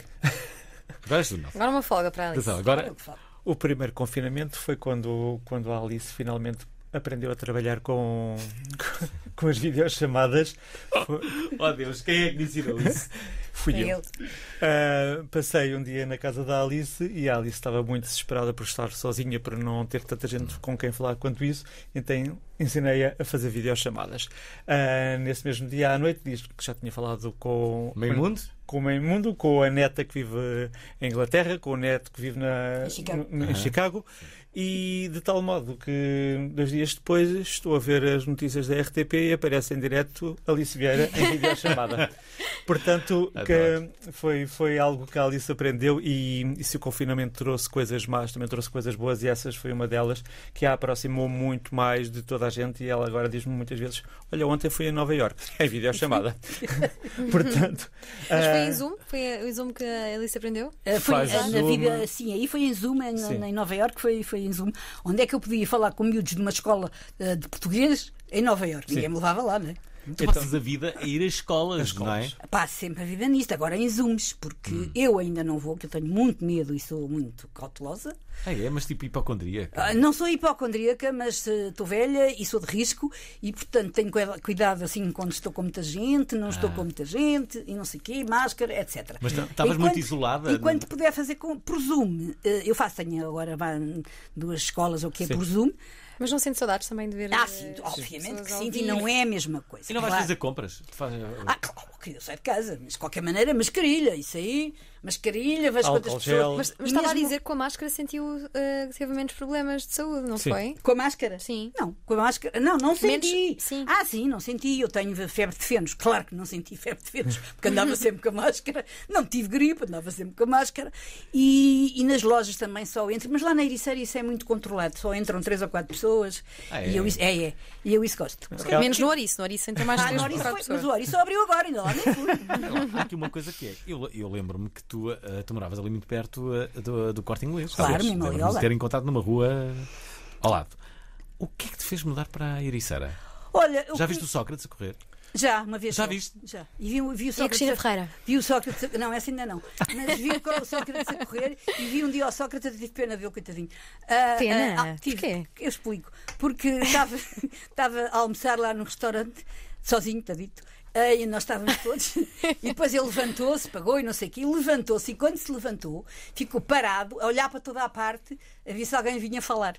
agora és Nelson. Agora é uma folga para a Alice. Então, agora... agora é o primeiro confinamento foi quando, quando a Alice finalmente aprendeu a trabalhar com, com, as videochamadas. Oh, oh Deus, quem é que me ensinou isso? Fui é eu. Uh, passei um dia na casa da Alice e a Alice estava muito desesperada por estar sozinha, por não ter tanta gente com quem falar quanto isso, então ensinei-a a fazer videochamadas. Uh, ah, nesse mesmo dia à noite, diz que já tinha falado com. com o meio mundo, com a neta que vive em Inglaterra, com o neto que vive na, em Chicago. No, em uhum. Chicago e de tal modo que, dois dias depois, estou a ver as notícias da RTP e aparece em direto Alice Vieira em videochamada. Portanto, que foi, foi algo que a Alice aprendeu e, e se o confinamento trouxe coisas más, também trouxe coisas boas e essas foi uma delas que a aproximou muito mais de toda a gente e ela agora diz-me muitas vezes olha, ontem fui a Nova York em videochamada. Portanto... Mas foi em ah, Zoom? Foi o Zoom que a Alice aprendeu? Eh, foi, eh, na vida, sim, aí foi em Zoom em, em Nova York foi, foi em Zoom, onde é que eu podia falar com miúdos de uma escola eh, de português em Nova Iorque. Ninguém me levava lá, não é? Então tu então, passas a vida a ir às escolas, escolas. não é? Passo sempre a vida nisto, agora em zooms, porque hum. eu ainda não vou, que eu tenho muito medo e sou muito cautelosa. é é? Mas tipo hipocondríaca? Ah, não sou hipocondríaca, mas eh, estou uh, velha e sou de risco e, portanto, tenho cuidado assim quando estou com muita gente, não ah. estou com muita gente e não sei o quê, máscara, etc. Mas tá-, estavas muito isolada? E quando puder fazer com, por Zoom, uh, eu faço, tenho agora duas escolas ou o que é por Zoom. Mas não sinto saudades também de ver. Ah, eh, sim, obviamente que sim, e não é a mesma coisa. E não vais claro. fazer compras? Ah, eh, claro queriam sair de casa, mas de qualquer maneira, mascarilha, isso aí, mascarilha, vais quantas pessoas. Mas, mas estava a dizer que com a máscara sentiu uh, teve menos problemas de saúde, não sim. foi? Com a máscara? Sim. Não, com a máscara. Não, não menos, senti. Sim. Ah, sim, não senti. Eu tenho febre de fenos. Claro que não senti febre de fenos, porque andava sempre com a máscara. Não tive gripe, andava sempre com a máscara. E, e nas lojas também só entro. Mas lá na Ericeira isso é muito controlado. Só entram três ou quatro pessoas. Ah, é. E eu, é? é, é. E eu isso gosto. Menos no Ouriço. No Ouriço entram mais ah, três ou quatro foi, Mas o Ouriço abriu agora, ainda lá lá não fui. Há aqui uma coisa que é: eu, eu lembro-me que tu, uh, tu moravas ali muito perto uh, do, do corte inglês. Claro, me lembro de ter encontrado numa rua eh, ao lado. O que é que te fez mudar para a Ericeira? Olha, Já que... viste o Sócrates a correr? Já, uma vez. Já viste? Já. E vi, vi o Sócrates. E a Cristina Ferreira. Vi o Sócrates. não, essa ainda não. Mas vi o Sócrates a correr e vi um dia o Sócrates, tive pena de ver o coitadinho. Uh, pena? Uh, ah, ah tive, Porquê? Eu explico. Porque estava, a almoçar lá num restaurante, sozinho, está dito. Eh, e nós estávamos todos. e depois ele levantou-se, pagou e não sei o quê, levantou-se. E quando se levantou, ficou parado a olhar para toda a parte, a ver se alguém vinha falar.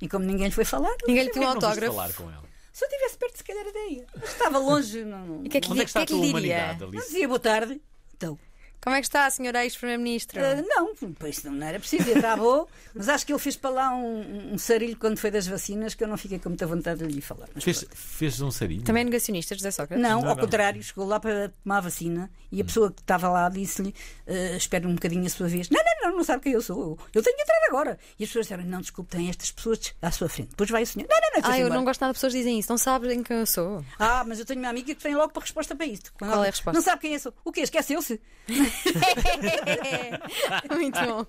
E como ninguém lhe foi falar, ninguém lhe deu autógrafo. falar com ele. Se eu estivesse perto, se calhar daí. Mas estava longe. Não, E o que é que, Onde é, é que está que a tua lhe diria? humanidade, Alice? Não dizia boa tarde. Então, como é que está, senhora ex-primeiro-ministro? Uh, não, pois não, era preciso, está bom, oh. mas acho que ele fez para lá um, um, sarilho quando foi das vacinas que eu não fiquei com muita vontade de lhe falar. Fez, fez, um sarilho? Também é negacionista, José Sócrates? Não, não ao não. contrário, chegou lá para tomar a vacina e a hum. pessoa que estava lá disse-lhe: uh, ah, espera um bocadinho a sua vez. Não, não, não, não sabe quem eu sou. Eu tenho de entrar agora. E as pessoas disseram: não, desculpe, tem estas pessoas à sua frente. Depois vai o senhor. Não, não, não. Ah, eu embora. não gosto nada de pessoas dizem isso. Não sabem quem eu sou. Ah, mas eu tenho uma amiga que tem logo para resposta para isto. Qual é a resposta? Não sabe quem eu sou. O quê? Esqueceu-se? Muito bom.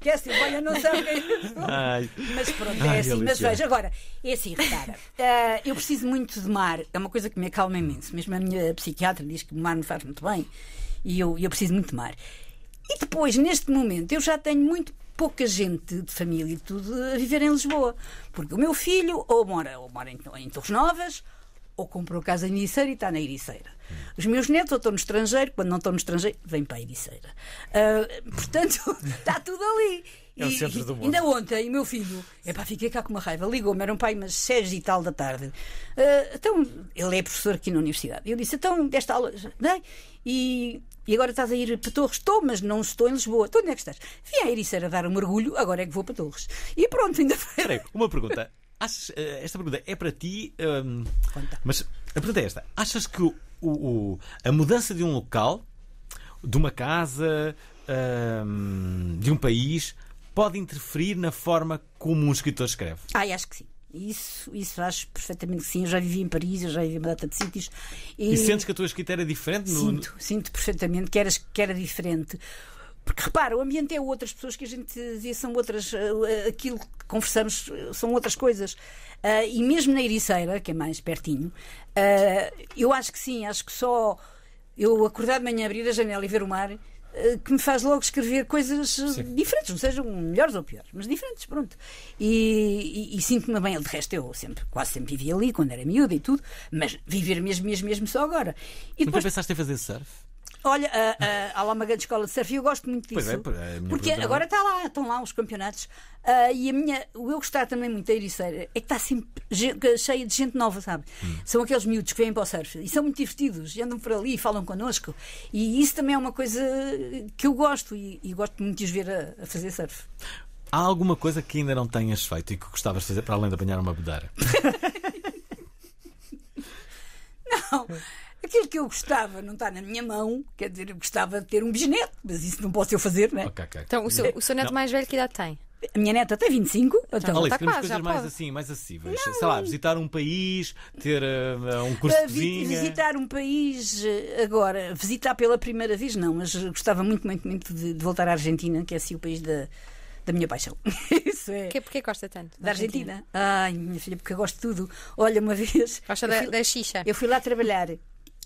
que é assim, olha, não sabe quem é Mas pronto, é Ai, assim. Mas veja, agora, é assim, repara. Uh, eu preciso muito de mar, é uma coisa que me acalma imenso. Mesmo a minha psiquiatra diz que o mar me faz muito bem e eu, eu preciso muito de mar. E depois, neste momento, eu já tenho muito pouca gente de família e tudo a viver em Lisboa. Porque o meu filho ou mora, ou mora em, em Torres Novas ou comprou casa em Ericeira e está na Ericeira. Os meus netos ou estão no estrangeiro, quando não estão no estrangeiro, vêm para a Ericeira. Uh, portanto, está tudo ali. É o centro do mundo. Ainda ontem, meu filho, epá, fiquei cá com uma raiva, ligou-me, era um pai, mas seis e tal da tarde. Uh, então, ele é professor aqui na universidade. Eu disse, então, desta aula, dei, é? e, e agora estás a ir para Torres? Estou, mas não estou em Lisboa. Então, onde é que estás? Vim a Ericeira dar um mergulho, agora é que vou para Torres. E pronto, ainda foi. Peraí, uma pergunta achas, eh, esta pergunta é para ti, um, ehm, mas a pergunta é esta: achas que o, o, a mudança de um local, de uma casa, um, ehm, de um país, pode interferir na forma como um escritor escreve? Ah, acho que sim. Isso, isso acho perfeitamente que sim. Eu já vivi em Paris, eu já vivi em uma data de sítios. E, e sentes que a tua escrita era diferente? No... Sinto, sinto perfeitamente que era, que era diferente. Porque repara, o ambiente é outras pessoas que a gente dizia são outras, eh, aquilo que conversamos eh, são outras coisas. Uh, e mesmo na Ericeira, que é mais pertinho, uh, eu acho que sim, acho que só eu acordar de manhã, abrir a janela e ver o mar, uh, que me faz logo escrever coisas sim. diferentes, não sejam melhores ou piores, mas diferentes, pronto. E, e, e sinto-me bem, de resto, eu sempre, quase sempre vivi ali, quando era miúda e tudo, mas viver mesmo, mesmo, mesmo só agora. E depois... Nunca pensaste em fazer surf? Olha, a, a, a Lamaga Escola de Surf, eu gosto muito é, disso. É, porque é agora está lá, estão lá os campeonatos. Uh, e a minha, o eu gostar também muito da Ericeira é que está sempre cheia de gente nova, sabe? Hum. São aqueles miúdos que vêm para o surf e são muito divertidos, e andam por ali e falam connosco. E isso também é uma coisa que eu gosto e, e gosto muito de os ver a, a fazer surf. Há alguma coisa que ainda não tenhas feito e que gostavas de fazer para além de apanhar uma bedeira? não. Aquilo que eu gostava não está na minha mão, quer dizer, eu gostava de ter um bisneto, mas isso não posso eu fazer, não é? Okay, okay. Então, o seu, o seu neto não. mais velho que idade tem? A minha neta tem 25. Então, então Alice, tá queremos quase, coisas mais pode. assim, mais acessíveis. Não. Sei lá, visitar um país, ter uh, um curso uh, vi de vinha. Visitar um país, eh, agora, visitar pela primeira vez, não, mas gostava muito, muito, muito de, de voltar à Argentina, que é assim o país da, da minha paixão. Isso é. Que, porquê gosta tanto? Da Argentina. Argentina. Ai, minha filha, porque eu gosto de tudo. Olha, uma vez. Gosta da, fui, da xixa. Eu fui lá trabalhar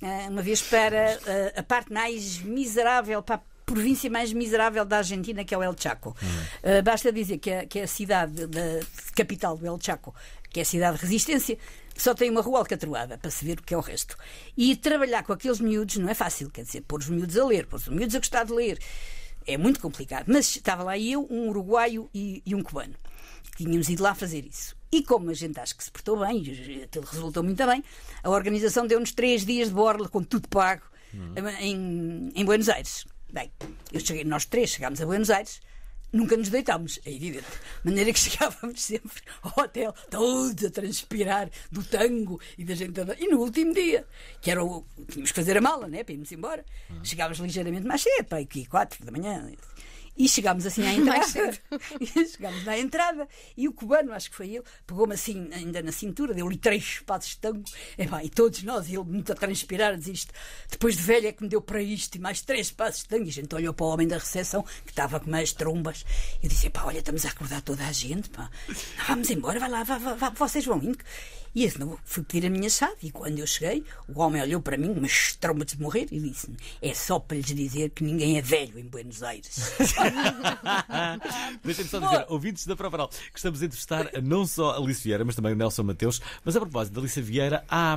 eh, uma vez para eh, a parte mais miserável, para a província mais miserável da Argentina, que é o El Chaco. Uhum. Eh, basta dizer que a, que a cidade da capital do El Chaco, que é a cidade de resistência, só tem uma rua alcatroada para se ver o que é o resto. E trabalhar com aqueles miúdos não é fácil, quer dizer, pôr os miúdos a ler, pôr os miúdos a gostar de ler é muito complicado. Mas estava lá eu, um uruguaio e, e um cubano. Tínhamos ido lá fazer isso. E como a gente acho que se portou bem, resultou muito bem, a organização deu-nos três dias de borla com tudo pago uhum. em, em Buenos Aires. Bem, eu cheguei, nós três chegámos a Buenos Aires, Nunca nos deitámos, é evidente. De maneira que chegávamos sempre ao hotel, todos a transpirar do tango e da gente toda. E no último dia, que era o. Tínhamos que fazer a mala, né? Para irmos embora. Ah. Chegávamos ligeiramente mais cedo, para aqui, quatro da manhã. E chegámos assim à entrada. chegámos na entrada e o cubano, acho que foi ele, pegou-me assim, ainda na cintura, deu-lhe três passos de tango. E, pá, e todos nós, e ele muito a transpirar, diz isto, depois de velha é que me deu para isto, e mais três passos de tango. E a gente olhou para o homem da recepção, que estava com as trombas. E eu disse: pá, olha, estamos a acordar toda a gente, pá. vamos embora, vai lá, vá, vá, vocês vão indo. E eu não, fui pedir a minha chave. E quando eu cheguei, o homem olhou para mim, mas trauma de morrer, e disse-me: É só para lhes dizer que ninguém é velho em Buenos Aires. Deixem-me só dizer, oh. ouvintes da Provaral, que estamos a entrevistar não só a Alice Vieira, mas também o Nelson Mateus. Mas a propósito da Alice Vieira, há,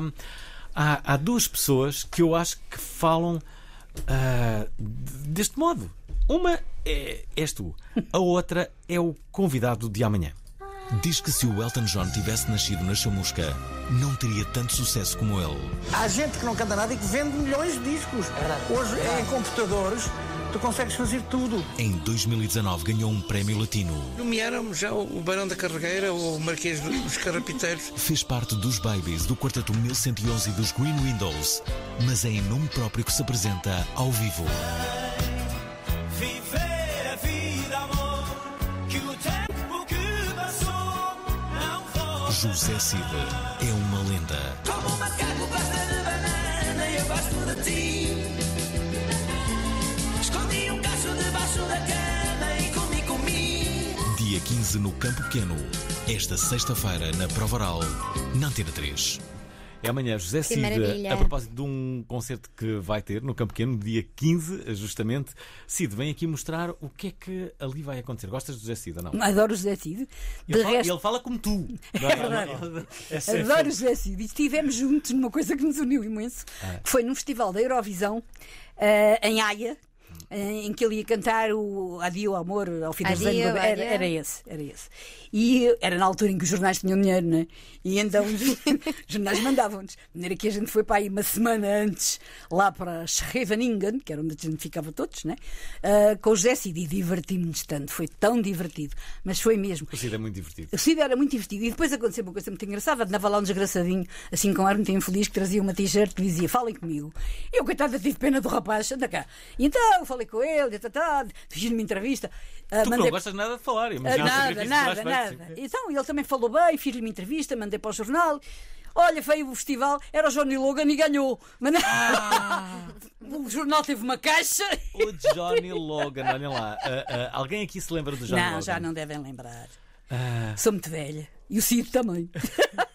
há, há duas pessoas que eu acho que falam uh, deste modo. Uma é, és tu, a outra é o convidado de amanhã. Diz que se o Elton John tivesse nascido na chamusca, não teria tanto sucesso como ele. Há gente que não canta nada e que vende milhões de discos. É Hoje é em computadores. Tu consegues fazer tudo. Em 2019 ganhou um prémio latino. Nomearam já o Barão da Carregueira ou o Marquês dos Carrapiteiros. Fez parte dos Babies do quarteto 1111 dos Green Windows, mas é em nome próprio que se apresenta ao vivo. Viver a vida, amor, que o tempo... José Cid é uma lenda. Como um macaco basta de banana, e eu gosto de ti. Escondi um cacho debaixo da cama e comi, comi. Dia 15 no Campo Pequeno. Esta sexta-feira na Provaral, na Antena 3. É amanhã, José que Cid, maravilha. a propósito de um concerto que vai ter no Campo Pequeno, dia 15, justamente. Cid, vem aqui mostrar o que é que ali vai acontecer. Gostas de José Cid ou não? Adoro José Cid. Ele, fala, ele fala como tu. É, é verdade. É, é Adoro José Cid. E estivemos juntos numa coisa que nos uniu imenso, ah. que foi num festival da Eurovisão, uh, em Haia, eh, em que ele ia cantar o Adio Amor ao fim adio, anos, era, era esse, era esse. E era na altura em que os jornais tinham dinheiro, né? E então os jornais mandavam-nos. De maneira que a gente foi para aí uma semana antes, lá para Scheveningen, que era onde a gente ficava todos, né? Uh, com o José Cid e divertimos-nos tanto. Foi tão divertido, mas foi mesmo. O Cid é muito divertido. O Cid era muito divertido. E depois aconteceu uma coisa muito engraçada. Andava lá um desgraçadinho, assim com ar muito infeliz, que trazia uma t-shirt que dizia: Falem comigo. Eu, coitada, tive pena do rapaz, anda cá. E então, falei falei com ele, tá, tá, fiz-lhe tá, uma entrevista. Uh, tu mandei... não gostas nada de falar, imagina. Uh, nada, nada, nada. Então, ele também falou bem, fiz-lhe uma entrevista, mandei para o jornal. Olha, veio o festival, era o Johnny Logan e ganhou. Mas... Ah. o jornal teve uma caixa. O Johnny Logan, olhem lá. Uh, uh, alguém aqui se lembra do Johnny não, Logan? Não, já não devem lembrar. Sou muito velha. E o Ciro também.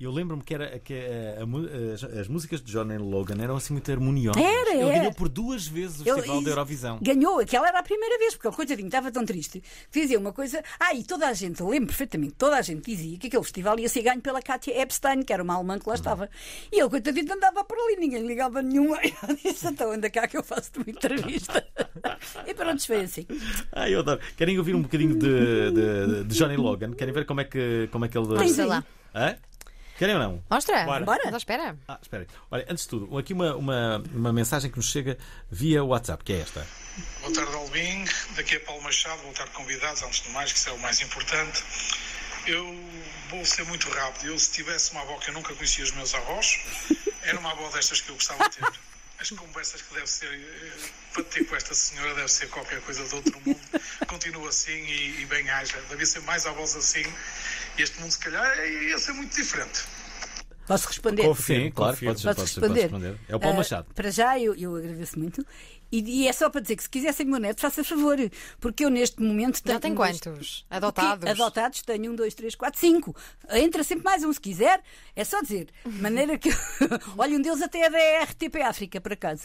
Eu lembro-me que, era, que eh, a, a, eh, as, músicas de Johnny Logan eram assim muito harmoniosas. Era, ele era. ganhou por duas vezes o ele, Festival da Eurovisão. Ganhou, aquela era a primeira vez, porque o coitadinho, estava tão triste dizia uma coisa. Ah, e toda a gente, lembro perfeitamente, toda a gente dizia que aquele festival ia ser ganho pela Katia Epstein, que era uma alemã que lá estava. E ele, coitadinho, andava por ali, ninguém ligava nenhuma. Eu disse, então anda cá que eu faço-te uma entrevista. e pronto, foi assim. Ah, eu adoro. Querem ouvir um bocadinho de, de, de Johnny Logan? Querem ver como é que, como é que ele. Tens lá. É. Hã? Querem ou não? Mostra, bora. bora. espera. Ah, espera. Olha, antes de tudo, aqui uma, uma, uma mensagem que nos chega via WhatsApp, que é esta. Boa tarde, Albin. Daqui a Paulo Machado. Boa tarde, convidados. Antes de mais, que isso é o mais importante. Eu vou ser muito rápido. Eu, se tivesse uma avó que eu nunca conhecia os meus avós, era uma avó destas que eu gostava de ter as conversas que deve ser eh, para ter tipo, com esta senhora deve ser qualquer coisa de outro mundo. Continua assim e, e bem haja. Devia ser mais à voz assim. Este mundo, se calhar, é, ia ser muito diferente. Posso responder? Confio, Sim, claro, posso, posso, responder. Posso responder. É o Paulo eh, Machado. para já, eu, eu agradeço muito e, e, é só para dizer que se quisessem meu neto, faça favor, porque eu neste momento tenho. Já tem quantos? Adotados? adotados tenho um, dois, três, quatro, cinco. Entra sempre mais um se quiser, é só dizer. De maneira que. Olha, um deles até é da RTP África, por acaso.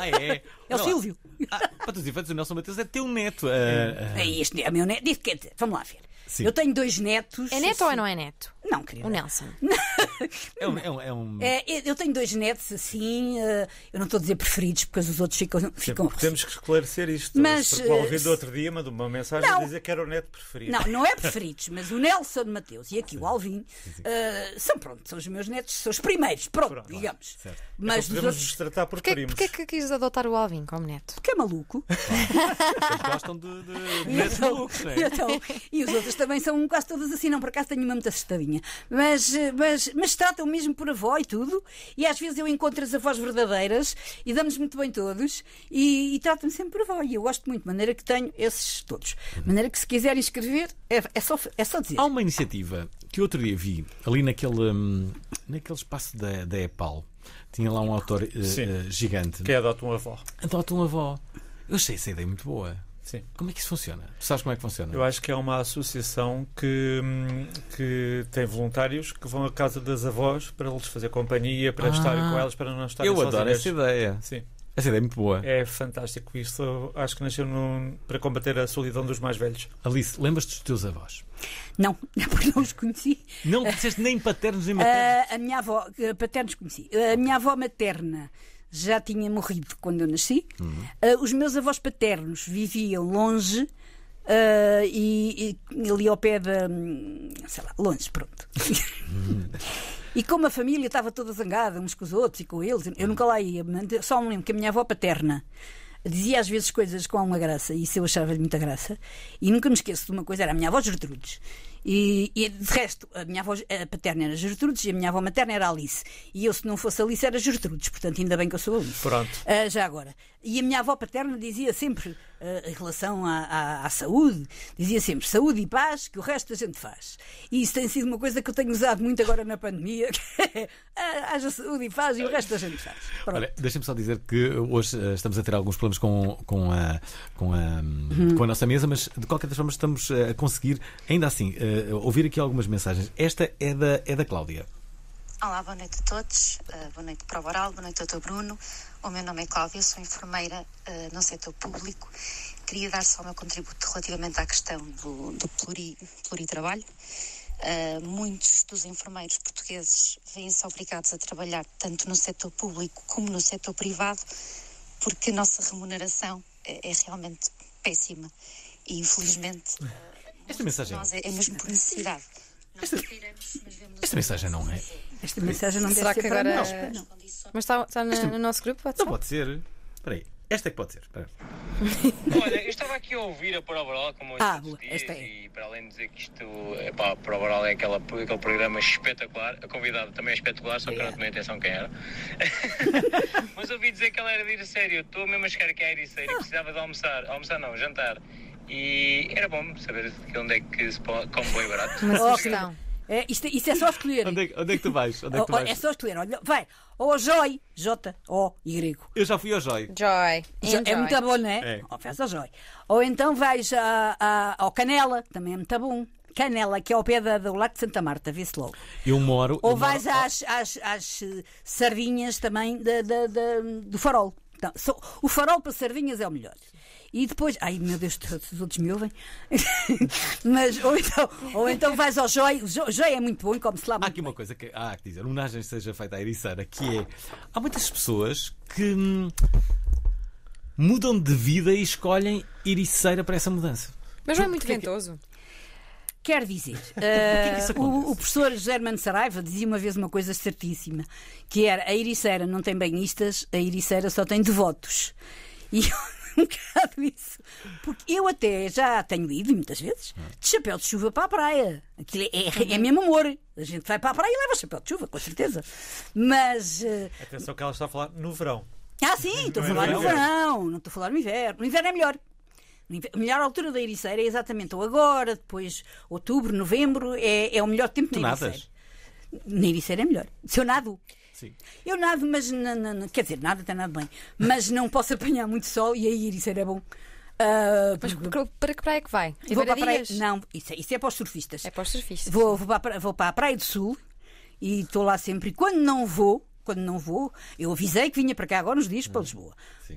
Ah, é? É o Silvio. Ah, para tu dizer, o Nelson Matheus é teu neto. Uh, uh... É este, é meu neto. Vamos lá ver. Sim. Eu tenho dois netos. É neto assim. ou é não é neto? Não, querida. O Nelson. é um, é um, é um... É, eu tenho dois netos assim, eh, eu não estou a dizer preferidos, porque os outros ficam. ficam... Temos que esclarecer isto. Mas. Porque ouvi eh, do outro dia mandou uma mensagem não, a dizer que era o neto preferido. Não, não é preferidos, mas o Nelson Mateus e aqui o Alvin uh, são, pronto, são os meus netos, são os primeiros, pronto, pronto digamos. Certo. É mas então, podemos outros... tratar por porquê, primos. Porquê que quis adotar o Alvin como neto? Porque é maluco. Claro. gostam de, de, de netos então, malucos, não é? Então, e os outros também são quase todos assim, não, por acaso tenho uma muito assustadinha coitadinha. Mas, mas, mas tratam mesmo por avó e tudo. E às vezes eu encontro as avós verdadeiras e damos muito bem todos. E, e tratam-me sempre por avó. E eu gosto muito, de maneira que tenho esses todos. De maneira que se quiserem escrever, é, é, só, é só dizer. Há uma iniciativa que outro dia vi ali naquele, hum, naquele espaço da, da EPAL. Tinha lá um autor uh, gigante. Que é Adota um Avó. Adota um Avó. Eu achei essa ideia muito boa. Sim. Como é que isso funciona? Tu sabes como é que funciona? Eu acho que é uma associação que, hum, que tem voluntários que vão à casa das avós para lhes fazer companhia, para ah, com elas, para não estar estarem Eu adoro essa ideia. Sim. Essa ideia é muito boa. É fantástico. Isso acho que nasceu no, para combater a solidão dos mais velhos. Alice, lembras-te dos teus avós? Não, porque não os conheci. Não conheceste nem paternos nem maternos? Uh, a minha avó, paternos conheci. A minha avó materna já tinha morrido quando eu nasci. Uhum. Uh, os meus avós paternos viviam longe. Uh, e, e, ali ao pé da. Hum, sei lá, longe, pronto. Uhum. e como a família estava toda zangada uns com os outros e com eles, eu nunca lá ia, só me lembro que a minha avó paterna dizia às vezes coisas com alguma graça, e isso eu achava de muita graça, e nunca me esqueço de uma coisa: era a minha avó Gertrudes e, e, de resto, a minha avó a paterna era Gertrudes e a minha avó materna era Alice. E eu, se não fosse Alice, era Gertrudes, portanto, ainda bem que eu sou Alice. Pronto. Uh, já agora. E a minha avó paterna dizia sempre, eh, em relação à, à, à, saúde, dizia sempre saúde e paz, que o resto a gente faz. E isso tem sido uma coisa que eu tenho usado muito agora na pandemia: que é, ah, haja saúde e paz e o resto a gente faz. Pronto. Olha, deixa-me só dizer que hoje eh, estamos a ter alguns problemas com, com, a, com, a, uhum. com a nossa mesa, mas de qualquer forma estamos eh, a conseguir, ainda assim, ouvir aqui algumas mensagens. Esta é da, é da Cláudia. Olá, boa noite a todos, boa noite para o Boral, boa noite ao Bruno, o meu nome é Cláudia, sou enfermeira uh, no setor público. Queria dar só o meu contributo relativamente à questão do, do pluri, pluritrabalho. Uh, muitos dos enfermeiros portugueses vêm-se obrigados a trabalhar tanto no setor público como no setor privado, porque a nossa remuneração é, é realmente péssima. E infelizmente. Esta mensagem. Nós é, é mesmo por necessidade. Esta, esta mensagem não é. Esta mensagem não Será deve que agora para nós, é- não. Mas está, está no, no nosso grupo? WhatsApp? Não pode ser. Espera aí. Esta é que pode ser. Olha, eu estava aqui a ouvir a Prova Oral como ah, boa, dias, é. e para além de dizer que isto, é epá, a Prova Oral é aquela, aquele programa espetacular, a convidada também é espetacular, só que não é. tomei atenção quem era. Mas ouvi dizer que ela era de ir a sério, estou mesmo a chegar aqui a ir a sério, ah. precisava de almoçar, almoçar não, jantar. E era bom saber onde é que se pode, como bem barato. mas sugestão. Então, é, isto, isto, é só escolher. onde, é, onde é que tu vais? Onde é, que tu vais? é só escolher. Olha, vai, ou Joy, J-O-Y. Eu já fui ao Joy. Joy. É muito bom, não é? é. Ou faz ao Joy. Ou então vais a, a, ao Canela, também é muito bom. Canela, que é ao pé da, do Lago de Santa Marta, vê-se logo. Eu moro. Ou eu vais moro... Às, às, às, eh, sardinhas também da, do farol. Então, so, o farol para sardinhas é o melhor. E depois, ai meu Deus, todos os outros me ouvem. Mas, ou então, ou então vais ao Joy, o Joy é muito bom e come-se lá. Há aqui uma coisa que há que dizer, homenagem seja feita à Ericeira, que é: há muitas pessoas que hum, mudam de vida e escolhem Ericeira para essa mudança. Mas não é muito é é? ventoso. Quer dizer, uh, o, o, professor German Saraiva dizia uma vez uma coisa certíssima, que era a Ericeira não tem banhistas, a Ericeira só tem devotos. E um bocado isso. Porque eu até já tenho ido, muitas vezes, hum. de chapéu de chuva para a praia. Aquilo é, é, é uhum. mesmo amor. A gente vai para a praia e leva chapéu de chuva, com certeza. Mas. Eh, Atenção que ela está a falar no verão. Ah, sim, estou a é falar no verão, não estou a falar no inverno. No inverno é melhor. A melhor altura da ericeira é exatamente ou agora, depois outubro, novembro, é, é o melhor tempo tu na nadas? ericeira. Na ericeira é melhor. Se eu nado. Sim. Eu nada mas na, na, quer dizer, nada até nada bem. Mas não posso apanhar muito sol e aí isso era bom. Uh, mas para que praia é que vai? E vou para a praia, não, isso é, isso é para os surfistas. É para os surfistas. Vou, vou, para, vou para a Praia do Sul e estou lá sempre. E quando não vou, quando não vou, eu avisei que vinha para cá agora uns dias para Lisboa.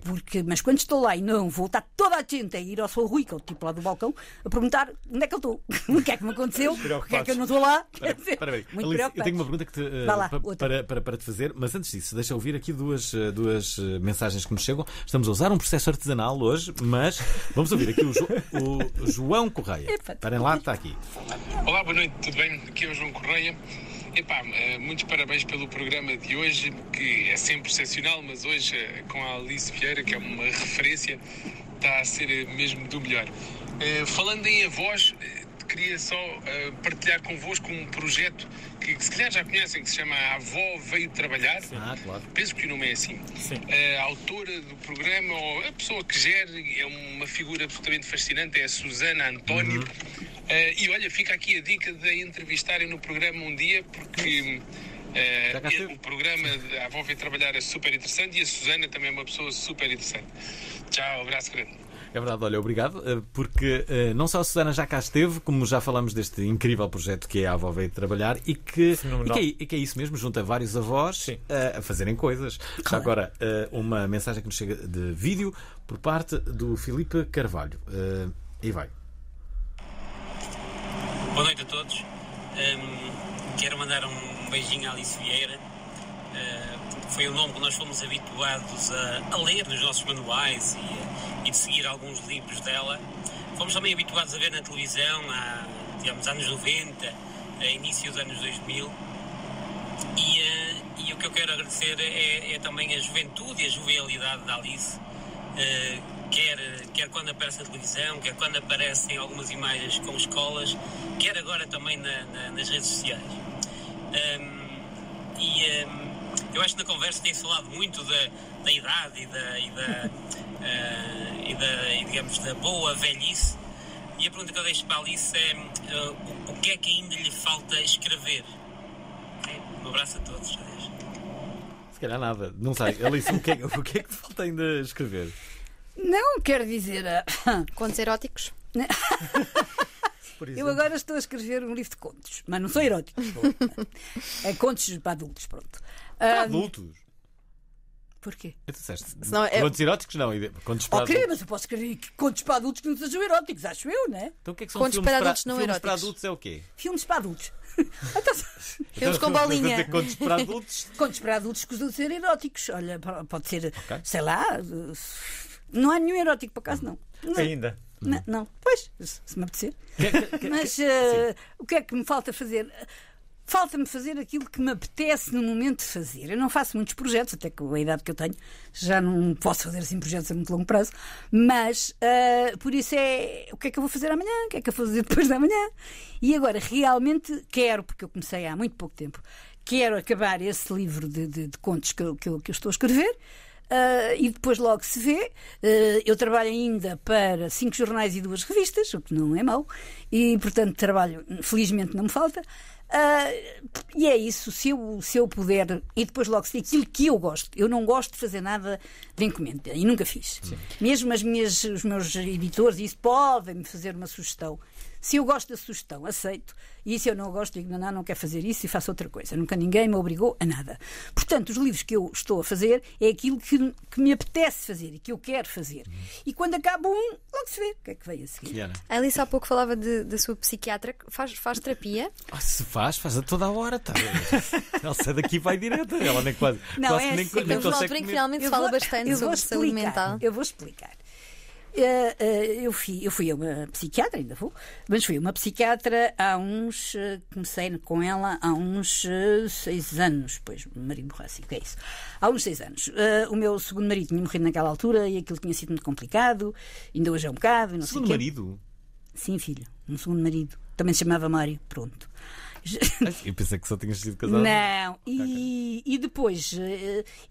Porque, mas quando estou lá e não vou, está toda a gente a ir ao seu Rui, que é o tipo lá do balcão, a perguntar onde é que eu estou, o que é que me aconteceu, o que é que eu não estou lá. Para, para muito Alice, eu tenho uma pergunta que te, uh, lá, para, para, para, te fazer, mas antes disso, deixa eu ouvir aqui duas, eh, duas eh, mensagens que nos chegam. Estamos a usar um processo artesanal hoje, mas vamos ouvir aqui o, jo, o João Correia. Parem lá, está aqui. Olá, boa noite, tudo bem? Aqui é o João Correia. Epá, eh, muitos parabéns pelo programa de hoje, que é sempre excepcional, mas hoje eh, com a Alice Vieira, que é uma referência, está a ser eh, mesmo do melhor. Falando em avós, queria só partilhar convosco um projeto que, que se calhar já conhecem, que se chama A Avó Veio Trabalhar. Sim, ah, claro. Penso que o nome é assim. Sim. A autora do programa, ou a pessoa que gera, é uma figura absolutamente fascinante, é a Susana António. Uhum eh, e olha, fica aqui a dica de entrevistarem no programa um dia, porque. Uh, o programa de A Avó Vem Trabalhar é super interessante e a Susana também é uma pessoa super interessante. Tchau, abraço grande. É verdade, olha, obrigado, eh, porque não só a Susana já cá esteve, como já falamos deste incrível projeto que é a Avó Veio Trabalhar e que, e que, é, e que, é, isso mesmo, junta vários avós a, a, fazerem coisas. Claro. Agora, uma mensagem que nos chega de vídeo por parte do Filipe Carvalho. E vai. Boa noite a todos. Um, quero mandar um beijinho à Alice Vieira. Uh, foi um nome que nós fomos habituados a, a ler nos nossos manuais e, e, de seguir alguns livros dela. Fomos também habituados a ver na televisão há, digamos, anos 90, a início dos anos 2000. E, uh, e o que eu quero agradecer é, é também a juventude e a jovialidade da Alice. Uh, quer, quer quando aparece na televisão, quer quando aparecem algumas imagens com escolas, quer agora também na, na, nas redes sociais. Um, e um, eu acho que na conversa tem-se falado muito da, da idade e da, e da, uh, e da e, digamos, da boa velhice. E a pergunta que eu deixo para a Alice é uh, ah, o, o, que é que ainda lhe falta escrever? Um abraço a todos. Adeus. Se calhar nada, não sei. Alice, o que, é, o que é que te falta ainda escrever? Não, quero dizer. Ah, contos eróticos? Né? Eu agora estou a escrever um livro de contos, mas não são eróticos. é contos para adultos, pronto. Para um... Ah, adultos? Porquê? Tu disseste, Senão, é-, é... Contos eróticos não, contos para okay, adultos. mas eu posso escrever contos para adultos que não sejam eróticos, acho eu, não é? Então o que é que são contos filmes para adultos pra... não filmes eróticos? para adultos é o quê? Filmes para adultos. então, então com bolinha. Contos para adultos. contos para adultos que usam ser eróticos. Olha, pode ser, okay. sei lá. Uh não há nenhum erótico, por acaso, não. não. Ainda. Não, não, pois, se me apetecer. É mas uh, o que é que me falta fazer? Falta-me fazer aquilo que me apetece no momento de fazer. Eu não faço muitos projetos, até com a idade que eu tenho, já não posso fazer assim projetos a muito longo prazo, mas uh, por isso é o que é que eu vou fazer amanhã, o que é que eu vou fazer depois da manhã. E agora, realmente quero, porque eu comecei há muito pouco tempo, quero acabar esse livro de, de, de contos que eu, que que eu estou a escrever Uh, e depois logo se vê. Uh, eu trabalho ainda para cinco jornais e duas revistas, o que não é mau, e portanto trabalho, felizmente não me falta. Uh, e é isso, se eu, se eu puder, e depois logo se aquilo que eu gosto. Eu não gosto de fazer nada de encomenda, e nunca fiz. Sim. Mesmo as minhas, os meus editores, isso podem-me fazer uma sugestão. Se eu gosto da sugestão, aceito. E se eu não gosto, digo, não, não, não quero fazer isso e faço outra coisa. Nunca ninguém me obrigou a nada. Portanto, os livros que eu estou a fazer é aquilo que, que me apetece fazer e que eu quero fazer. E quando acabo um, logo se vê o que é que vem a seguir. Diana. A Alice há pouco falava da sua psiquiatra. Faz, faz terapia? Ah, se faz, faz a toda a hora. Tá. ela sai daqui e vai direto. Ela nem quase. Não, quase é assim. nem, nem eu consegue. explicar finalmente eu fala vou, bastante sobre explicar, saúde mental. Eu vou explicar. Eh, eh, eu fui, eu fui uma psiquiatra, ainda vou, mas fui uma psiquiatra há uns. Eh, comecei com ela há uns seis anos, pois marido morreu assim, que é isso. Há uns seis anos. O meu segundo marido tinha morrido naquela altura e aquilo tinha sido muito complicado, ainda hoje é um bocado. Não segundo marido? Sim, filho, um segundo marido. Também se chamava Mário, pronto. Eu pensei que só tinhas sido casado. Não, e, okay. e depois,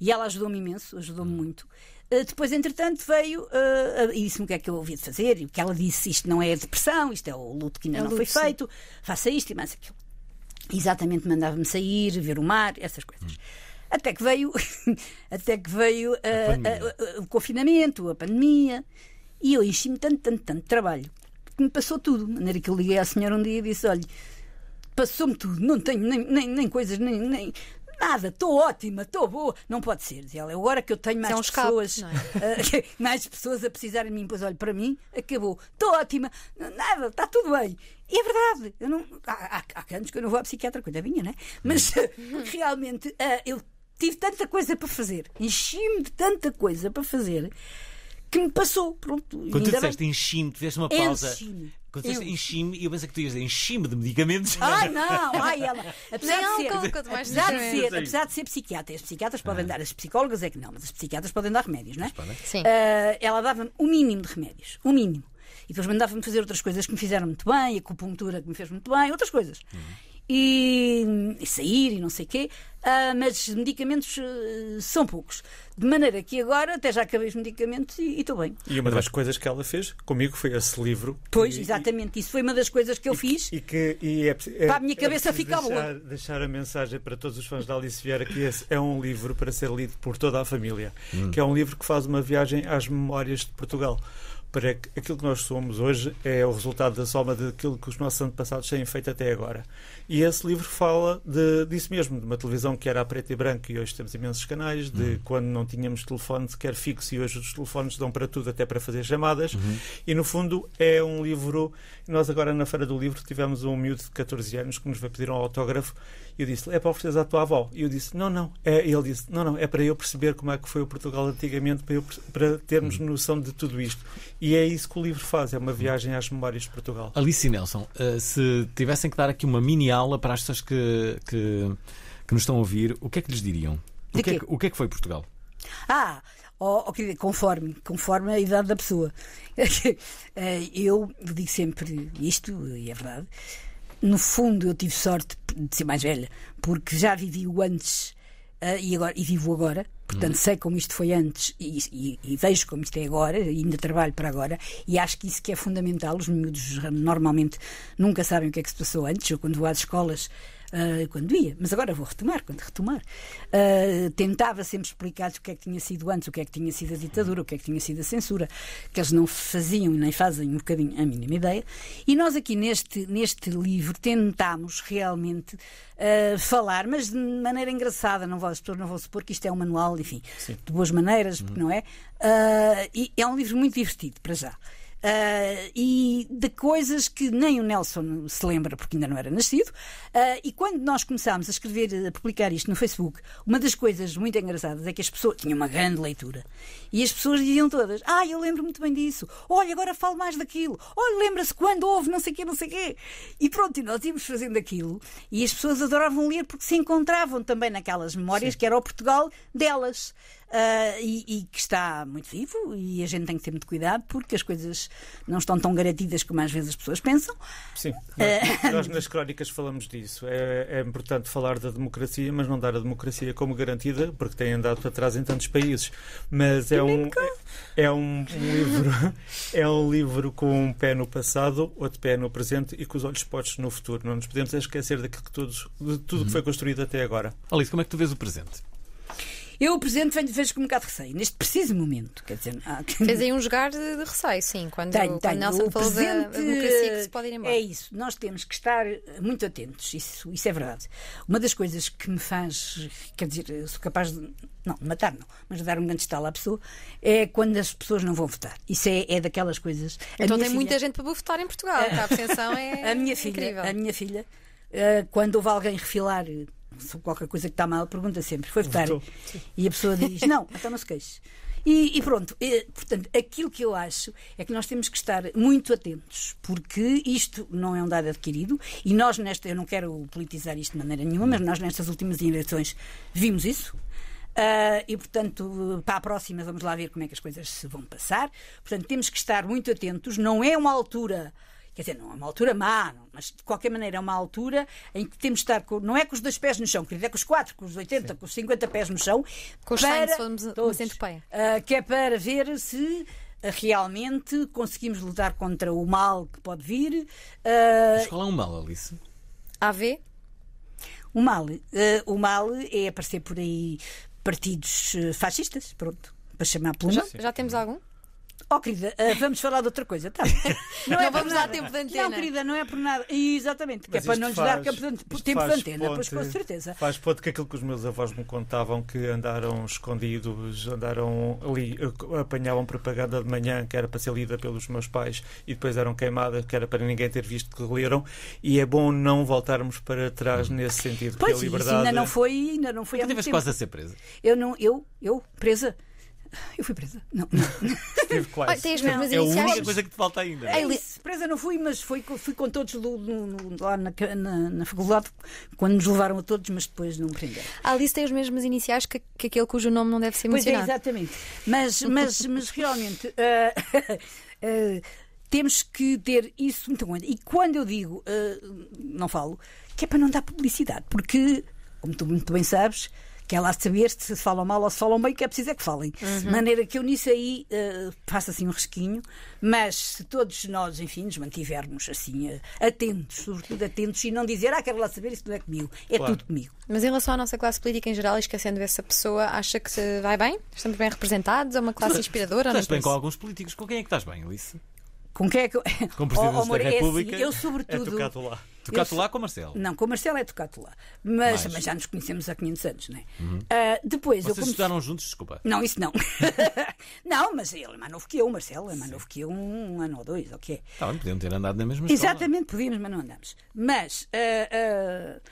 e ela ajudou-me imenso, ajudou-me hum. muito. Eh, depois, entretanto, veio. Uh, e disse-me o que é que eu havia de fazer e o que ela disse: isto não é depressão, isto é o luto que ainda é não luto, foi feito, sim. faça isto e mais aquilo. Exatamente, mandava-me sair, ver o mar, essas coisas. Hum. Até que veio, até que veio uh, a, eh, o confinamento, a pandemia, e eu enchi-me tanto, tanto, tanto de trabalho que me passou tudo. De maneira que eu liguei à senhora um dia e disse: olha, passou-me tudo, não tenho nem, nem, nem coisas, nem, nem, nada, estou ótima, estou boa. Não pode ser, diz ela. Agora que eu tenho mais é escape, pessoas, é? uh, mais pessoas a precisar de mim, pois olha, para mim, acabou. Estou ótima, nada, está tudo bem. E é verdade, eu não, há, há, há anos que eu não vou à psiquiatra, coisa minha, né? Mas realmente uh, eu tive tanta coisa para fazer, enchi-me de tanta coisa para fazer que me passou. Pronto, Quando tu disseste enchime, tiveste uma pausa. Enchime. Quando disseste enchime, eu pensei que tu ias dizer enchime de medicamentos. Ah, não! Ai, ela. Apesar não, de ser, quanto, apesar, de ser apesar de ser psiquiatra, as psiquiatras ah. podem dar, as psicólogas é que não, mas as psiquiatras podem dar remédios, não é? Sim. Uh, ela dava-me o mínimo de remédios, o mínimo. E depois mandava-me fazer outras coisas que me fizeram muito bem, a acupuntura que me fez muito bem, outras coisas. Uhum e, e sair e não sei o quê. Uh, mas medicamentos uh, são poucos. De maneira que agora até já acabei os medicamentos e estou bem. E uma das coisas que ela fez comigo foi esse livro. Pois, e, exatamente. E, isso foi uma das coisas que eu e, fiz. E que e é, é, para a minha é cabeça é deixar, boa. deixar a mensagem para todos os fãs da Alice Vieira que esse é um livro para ser lido por toda a família. Hum. Que é um livro que faz uma viagem às memórias de Portugal para que aquilo que nós somos hoje é o resultado da soma daquilo que os nossos antepassados têm feito até agora. E esse livro fala de, disso mesmo, de uma televisão que era a preto e branco e hoje temos imensos canais, de uhum. quando não tínhamos telefone sequer fixo e hoje os telefones dão para tudo, até para fazer chamadas. Uhum. E no fundo é um livro. Nós agora na Feira do Livro tivemos um miúdo de 14 anos que nos vai pedir um autógrafo e eu disse: É para oferecer à tua avó. E eu disse: Não, não. É, e ele disse: Não, não. É para eu perceber como é que foi o Portugal antigamente, para, eu, para termos uhum. noção de tudo isto. E é isso que o livro faz, é uma uhum. viagem às memórias de Portugal. Alice Nelson, uh, se tivessem que dar aqui uma mini aula aula para as pessoas que, que, que nos estão a ouvir, o que é que lhes diriam? O que, é que, o que é que foi Portugal? Ah, oh, oh, conforme, conforme a idade da pessoa. Eh, eu digo sempre isto, e é verdade. No fundo, eu tive sorte de ser mais velha, porque já vivi o antes uh, e, agora, e vivo agora. Portanto, sei como isto foi antes e, e, e, vejo como isto é agora, e ainda trabalho para agora, e acho que isso que é fundamental. Os miúdos normalmente nunca sabem o que é que se passou antes. Eu, quando vou às escolas, Uh, quando ia, mas agora vou retomar, quando retomar. Uh, tentava sempre explicar o que é que tinha sido antes, o que é que tinha sido a ditadura, o que é que tinha sido a censura, que eles não faziam e nem fazem um bocadinho a mínima ideia. E nós aqui neste, neste livro tentámos realmente uh, falar, mas de maneira engraçada, não vou, as pessoas não vão supor que isto é um manual enfim, Sim. de boas maneiras, uhum. não é? Uh, e é um livro muito divertido, para já uh, e de coisas que nem o Nelson se lembra, porque ainda não era nascido. Uh, e quando nós começámos a escrever, a publicar isto no Facebook, uma das coisas muito engraçadas é que as pessoas tinham uma grande leitura e as pessoas diziam todas: Ah, eu lembro muito bem disso, olha, agora falo mais daquilo, olha, lembra-se quando houve não sei o quê, não sei o quê. E pronto, e nós íamos fazendo aquilo e as pessoas adoravam ler porque se encontravam também naquelas memórias Sim. que era o Portugal delas uh, e, e, que está muito vivo e a gente tem que ter muito cuidado porque as coisas não estão tão garantidas como às vezes as pessoas pensam. Sim, ah, nós, nós nas crónicas falamos disso. É, é, importante falar da democracia, mas não dar a democracia como garantida, porque tem andado para trás em tantos países. Mas é um, é, é um livro, é um livro com um pé no passado, outro pé no presente e com os olhos postos no futuro. Não nos podemos esquecer daquilo que todos, de tudo que uhum. foi construído até agora. Alice, como é que tu vês o presente? Eu, o Presidente, vejo com um bocado de receio, neste preciso momento. Quer dizer, há... Ah, Fez aí um jogar de, de receio, sim, quando, tenho, quando tenho. Nelson o falou presente, da democracia que se pode ir embora. É isso, nós temos que estar muito atentos, isso, isso é verdade. Uma das coisas que me faz, quer dizer, eu sou capaz de, não, matar não, mas de dar um grande estalo à pessoa, é quando as pessoas não vão votar. Isso é, é daquelas coisas. A então tem filha... muita gente para votar em Portugal, a abstenção é a minha filha, incrível. A minha filha, eh, quando houve alguém refilar eh, sobre qualquer coisa que está mal, pergunta sempre: foi votar? E a pessoa diz: não, então não se queixe. E, e, pronto, e, portanto, aquilo que eu acho é que nós temos que estar muito atentos, porque isto não é um dado adquirido e nós, nesta, eu não quero politizar isto de maneira nenhuma, mas nós nestas últimas eleições vimos isso. Uh, e, portanto, para a próxima vamos lá ver como é que as coisas se vão passar. Portanto, temos que estar muito atentos. Não é uma altura Quer dizer, não é uma altura má, mas de qualquer maneira é uma altura em que temos de estar, com, não é com os dois pés no chão, querido, é com os quatro, com os 80, Sim. com os 50 pés no chão. Com os uh, Que é para ver se ah, realmente conseguimos lutar contra o mal que pode vir. Uh, mas qual é o mal, Alice? AV? O mal, uh, o mal é aparecer por aí partidos fascistas, pronto, para chamar pelo nome. Já, já temos algum? Oh, querida, uh, vamos falar de outra coisa, tá? Não, é vamos é dar tempo de antena. Não, querida, não é por nada. E, exatamente, que é para não lhes dar tempo de, antena, ponte, pois com certeza. Faz ponto que aquilo que os meus avós me contavam, que andaram escondidos, andaram ali, eh, apanhavam propaganda de manhã, que era para ser lida pelos meus pais, e depois eram queimadas, que era para ninguém ter visto que leram, e é bom não voltarmos para trás hum. nesse sentido. Pois, porque a liberdade... ainda não foi, ainda não foi. Ainda quase a ser presa. Eu não, eu, eu, presa. Eu fui presa. Não, não. Esteve quase. Ah, tem as É a única coisa que te falta ainda. É, é isso. Presa não fui, mas fui, fui com todos no, no, lá na, na, na, faculdade, quando nos levaram a todos, mas depois não prenderam. A Alice tem as mesmas iniciais que, que aquele cujo nome não deve ser pois é, mencionado. Pois é, exatamente. Mas, mas, mas realmente. Uh, uh, temos que ter isso muito em E quando eu digo, uh, não falo, que é para não dar publicidade, porque, como tu muito bem sabes, que é lá saber se falam mal ou se falam bem, que é preciso é que falem. Uhum. De maneira que eu nisso aí uh, faço assim um risquinho, mas se todos nós, enfim, nos mantivermos assim eh, atentos, sobretudo atentos, e não dizer, ah, quero lá saber, isso não é comigo, é claro. tudo comigo. Mas em relação à nossa classe política em geral, esquecendo essa pessoa, acha que se vai bem? Estamos bem representados? É uma classe inspiradora? Estás é bem com alguns políticos. Com quem é que estás bem, Alice? Com quem é que. Com o Presidente oh, amor, da República. É assim, eu, sobretudo. É tocado lá. Tocado lá com o Marcelo? Não, com o Marcelo é tocado lá. Mas, mas já nos conhecemos há 500 anos, não é? Uhum. Uh, depois Vocês eu comecei... estudaram juntos, desculpa. Não, isso não. não, mas ele é mais novo que eu, o Marcelo é mais Sim. novo que eu, um, ano ou dois, ok. Tá bem, podiam ter andado na mesma escola. Exatamente, podíamos, mas não andamos. Mas. Uh, uh,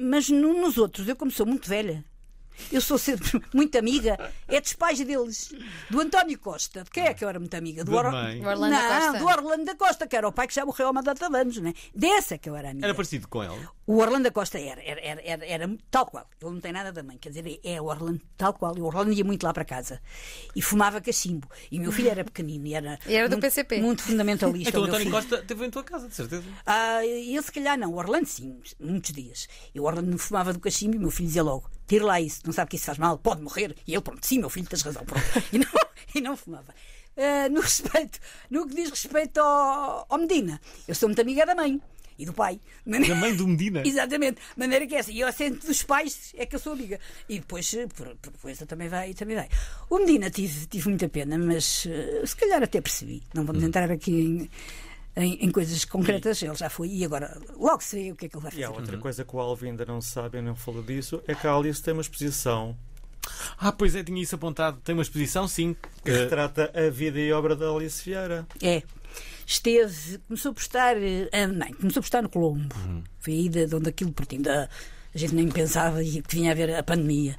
mas no, nos outros, eu como sou muito velha, eu sou sempre muito amiga, é dos pais deles, do António Costa. De quem é que eu era muito amiga? Do, Or... do Orlando não, Costa. do Orlando da Costa, que era o pai que já morreu há uma data de anos, né? Dessa que eu era amiga. Era parecido com ela o Orlando Costa era, era, era, era, tal qual. Ele não tem nada da mãe, quer dizer, é o Orlando tal qual. E o Orlando ia muito lá para casa e fumava cachimbo. E meu filho era pequenino e era, era do PCP. muito fundamentalista. Então o António Costa teve em tua casa, de certeza. Ah, ele se calhar não, o Orlando sim, muitos dias. E o Orlando fumava do cachimbo e meu filho dizia logo: tira lá isso, não sabe que isso faz mal, pode morrer. E ele, pronto, sim, meu filho, tens razão, pronto. E não, e não fumava. Uh, no, respeito, no que diz respeito ao, ao Medina. Eu sou muito amiga da mãe e do pai. Maneira... Da mãe do Medina. Exatamente. maneira que é assim. E eu assento dos pais é que eu sou amiga. E depois, eh, por, por coisa também vai, também vai. O Medina tive, tive muita pena, mas uh, se calhar até percebi. Não vamos hum. entrar aqui em. Em, em, coisas concretas, uhum. ele já foi e agora logo sei o que é que ele vai fazer. E há outra uhum. coisa que o Alvin ainda não sabe, eu não falo disso, é que a Alice tem uma exposição ah, pois é, tinha isso apontado. Tem uma exposição, sim. Que eh, retrata a vida e obra da Alice Vieira. É, esteve, começou por estar. não, eh, ah, começou por estar no Colombo. Uhum. Foi aí de, de onde aquilo pertinho. a gente nem pensava que vinha a haver a pandemia.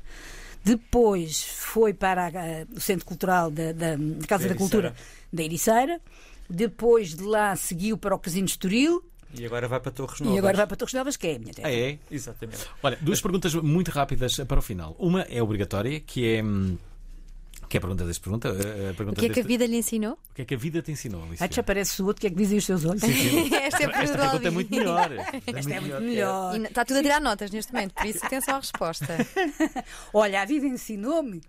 Depois foi para a, o Centro Cultural da, da, da Casa da, Cultura da Ericeira. Depois de lá seguiu para o Casino de Estoril, e agora vai para Torres Novas. E agora vai para Torres Novas, que é a minha terra. Ah, é? Exatamente. Olha, duas perguntas muito rápidas para o final. Uma é obrigatória, que é. Hum, que é a pergunta deste pergunta. A pergunta o que é que a vida lhe ensinou? O que é que a vida te ensinou, Alicia? Ah, já parece o outro, o que é que dizem os seus olhos? Esta, é a pergunta é muito melhor. Esta é, é muito melhor. E está tudo a tirar notas neste momento, por isso atenção à resposta. Olha, a vida ensinou-me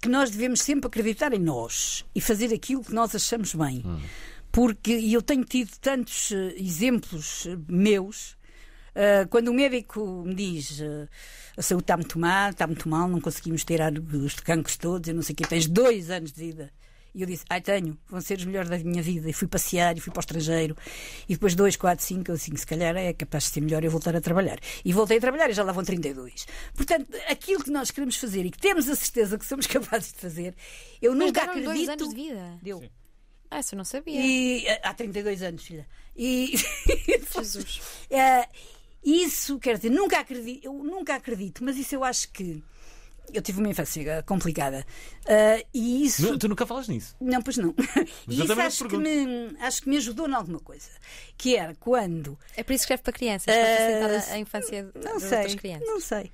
que nós devemos sempre acreditar em nós e fazer aquilo que nós achamos bem. Hum. Porque eu tenho tido tantos eh, exemplos eh, meus ah, quando o médico me diz uh, a saúde está muito má, está muito mal, não conseguimos tirar os cancros todos, eu não sei o que, tens dois anos de vida. E eu disse, ai, ah, tenho, vão ser os melhores da minha vida. E fui passear, e fui para o estrangeiro. E depois, dois, quatro, cinco, eu assim, se calhar é capaz de ser melhor eu voltar a trabalhar. E voltei a trabalhar e já lá vão 32. Portanto, aquilo que nós queremos fazer e que temos a certeza que somos capazes de fazer, eu Mas nunca acredito. Dois anos de vida. Deu. Sim. Ah, isso eu não sabia. E, ah, há 32 anos, filha. E. Jesus. É, isso, quer dizer, nunca acredito, eu nunca acredito, mas isso eu acho que eu tive uma infância complicada. Uh, e isso. Não, tu nunca falas nisso? Não, pois não. Mas e isso acho que, me, acho que me ajudou em alguma coisa. Que era quando. É por isso que escreve para crianças, uh, para a ah, infância não sei, crianças. Não sei.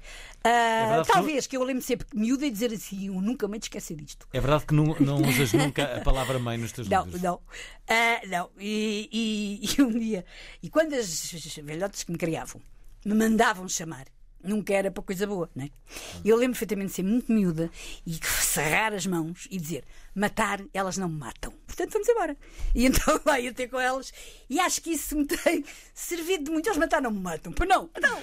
Uh, é verdade, talvez que eu lembro sempre miúda e dizer assim, eu nunca me esqueci disto. É verdade que não, não usas nunca a palavra mãe nos teus não, livros? Não, uh, não. E, e, e um dia. E quando as velhotes que me criavam me mandavam chamar nunca era para coisa boa, né? eu lembro perfeitamente de ser muito miúda e cerrar as mãos e dizer: matar, elas não me matam. Portanto, vamos embora. E então lá ia ter com elas e acho que isso me tem servido de muito. Eles matar, não me matam. Pois não, então,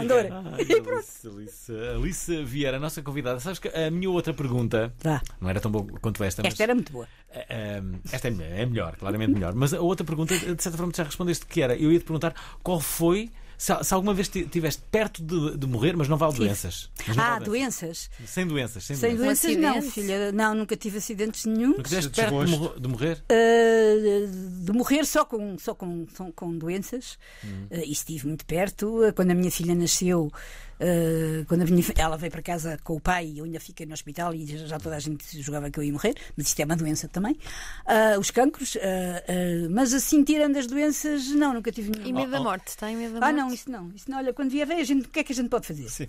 Andora. Ah, e pronto. Alice, Alice, Alice Vieira, a nossa convidada. Sabes que a minha outra pergunta tá. não era tão boa quanto esta, mas. Esta era muito boa. Uh, esta é melhor, é melhor, claramente melhor. Mas a outra pergunta, de certa forma, já respondeste que era: eu ia te perguntar qual foi se, se alguma vez estiveste perto de, de, morrer, mas não vale doenças. Não ah, vale doenças. doenças. Sem doenças. Sem, sem doenças, doenças não, filha. Não, nunca tive acidentes nenhum. Nunca estiveste perto de, de morrer? Uh, de morrer só com, só com, com, com doenças. Hum. Uh, e estive muito perto. Uh, quando a minha filha nasceu. Eh, quando a minha, ela veio para casa com o pai e eu ainda fiquei no hospital e já toda a gente jogava que eu ia morrer, mas isto é uma doença também. Uh, os cancros, uh, mas assim, tirando as doenças, não, nunca tive nenhum. E medo da oh, oh. morte, tem medo da ah, morte? Ah, não, isso não. Isso não. Olha, quando vier, a gente, o que é que a gente pode fazer? Sim.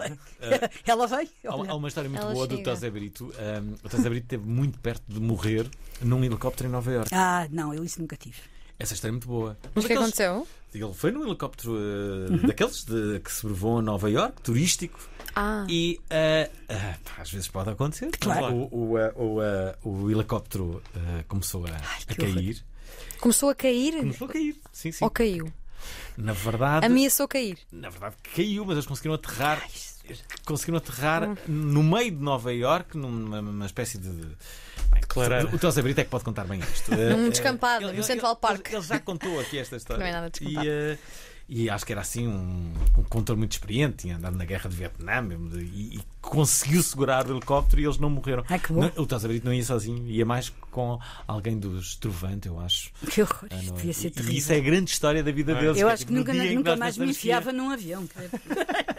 ela veio? Há, há, uma história muito ela boa chega. do Tazé Brito. Um, ehm, o Tazé Brito esteve muito perto de morrer num helicóptero em Nova Iorque. Ah, não, eu isso nunca tive. Essa história é muito boa. Mas o que daqueles... É aconteceu? Ele foi num helicóptero uh, uhum. daqueles de, que sobrevoam Nova York, turístico. Ah. E uh, eh, uh, ah, pá, às vezes pode acontecer. Claro. O, o, eh, o helicóptero começou a, Ai, a cair. Horror. Começou a cair? Começou a cair, sim, sim. Ou caiu? Na verdade. Ameaçou cair. Na verdade, caiu, mas eles conseguiram aterrar. Ai, conseguiram aterrar hum. no meio de Nova Iorque, numa, numa espécie de. bem, O Tose Brito é que pode contar bem isto. Num eh, descampado, ele, no Central Park. Ele, ele, já contou aqui esta história. Não é nada descampado. E, eh, e acho que era assim um, um muito experiente, tinha andado na guerra de Vietnã mesmo, e, e conseguiu segurar o helicóptero e eles não morreram. Ai, que Não, o Tazabrito não ia sozinho, ia mais com alguém do Estrovante, eu acho. Que horror, ah, devia é? ser terrível. E isso é a grande história da vida é. deles. Eu é acho que, tipo, que nunca, nunca mais me enfiava num avião.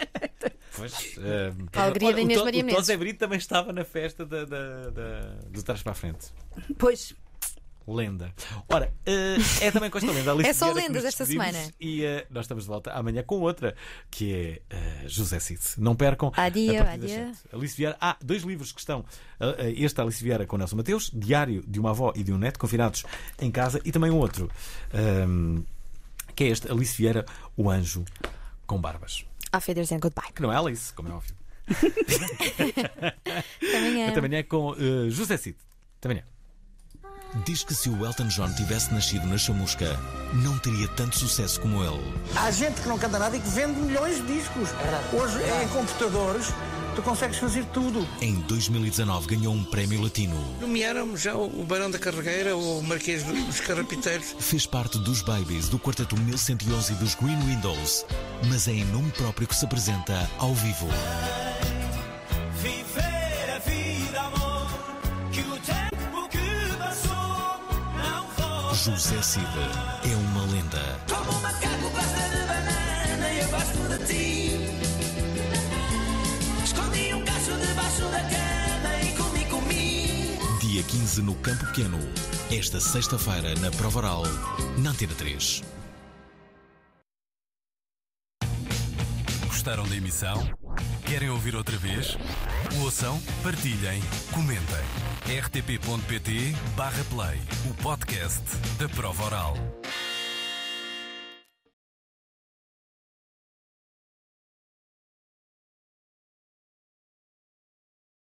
Pois, uh, a alegria da Inês Maria Mendes. O José Brito também estava na festa da, da, da, do Trás para a Frente. Pois. Lenda. Ora, uh, é também com esta lenda. Alice é só lendas esta semana. E uh, nós estamos de volta amanhã com outra, que é José Cid. Não percam. Adio, adio. Alice Vieira. Há ah, dois livros que estão. este Alice Vieira com Nelson Mateus, Diário de uma Avó e de um Neto, confinados em casa, e também um outro, um, ehm, que é este Alice Vieira, o Anjo com Barbas. A Feathers and goodbye. Que não é Alice, como é óbvio. também é. Até amanhã com uh, José Cid. Até amanhã. Diz que se o Elton John tivesse nascido na chamusca, não teria tanto sucesso como ele. Há gente que não canta nada e que vende milhões de discos. É Hoje é em computadores tu consegues fazer tudo. Em 2019 ganhou um prémio latino. Nomearam já o Barão da Carregueira ou o Marquês dos Carrapiteiros. Fez parte dos Babies do quarteto 1111 dos Green Windows, mas é em nome próprio que se apresenta ao vivo. José Cid é uma lenda. 15 no Campo Pequeno. Esta sexta-feira na Prova Oral, na Antena 3. Gostaram da emissão? Querem ouvir outra vez? Ouçam, partilhem, comentem. rtp.pt/play o podcast da Prova Oral.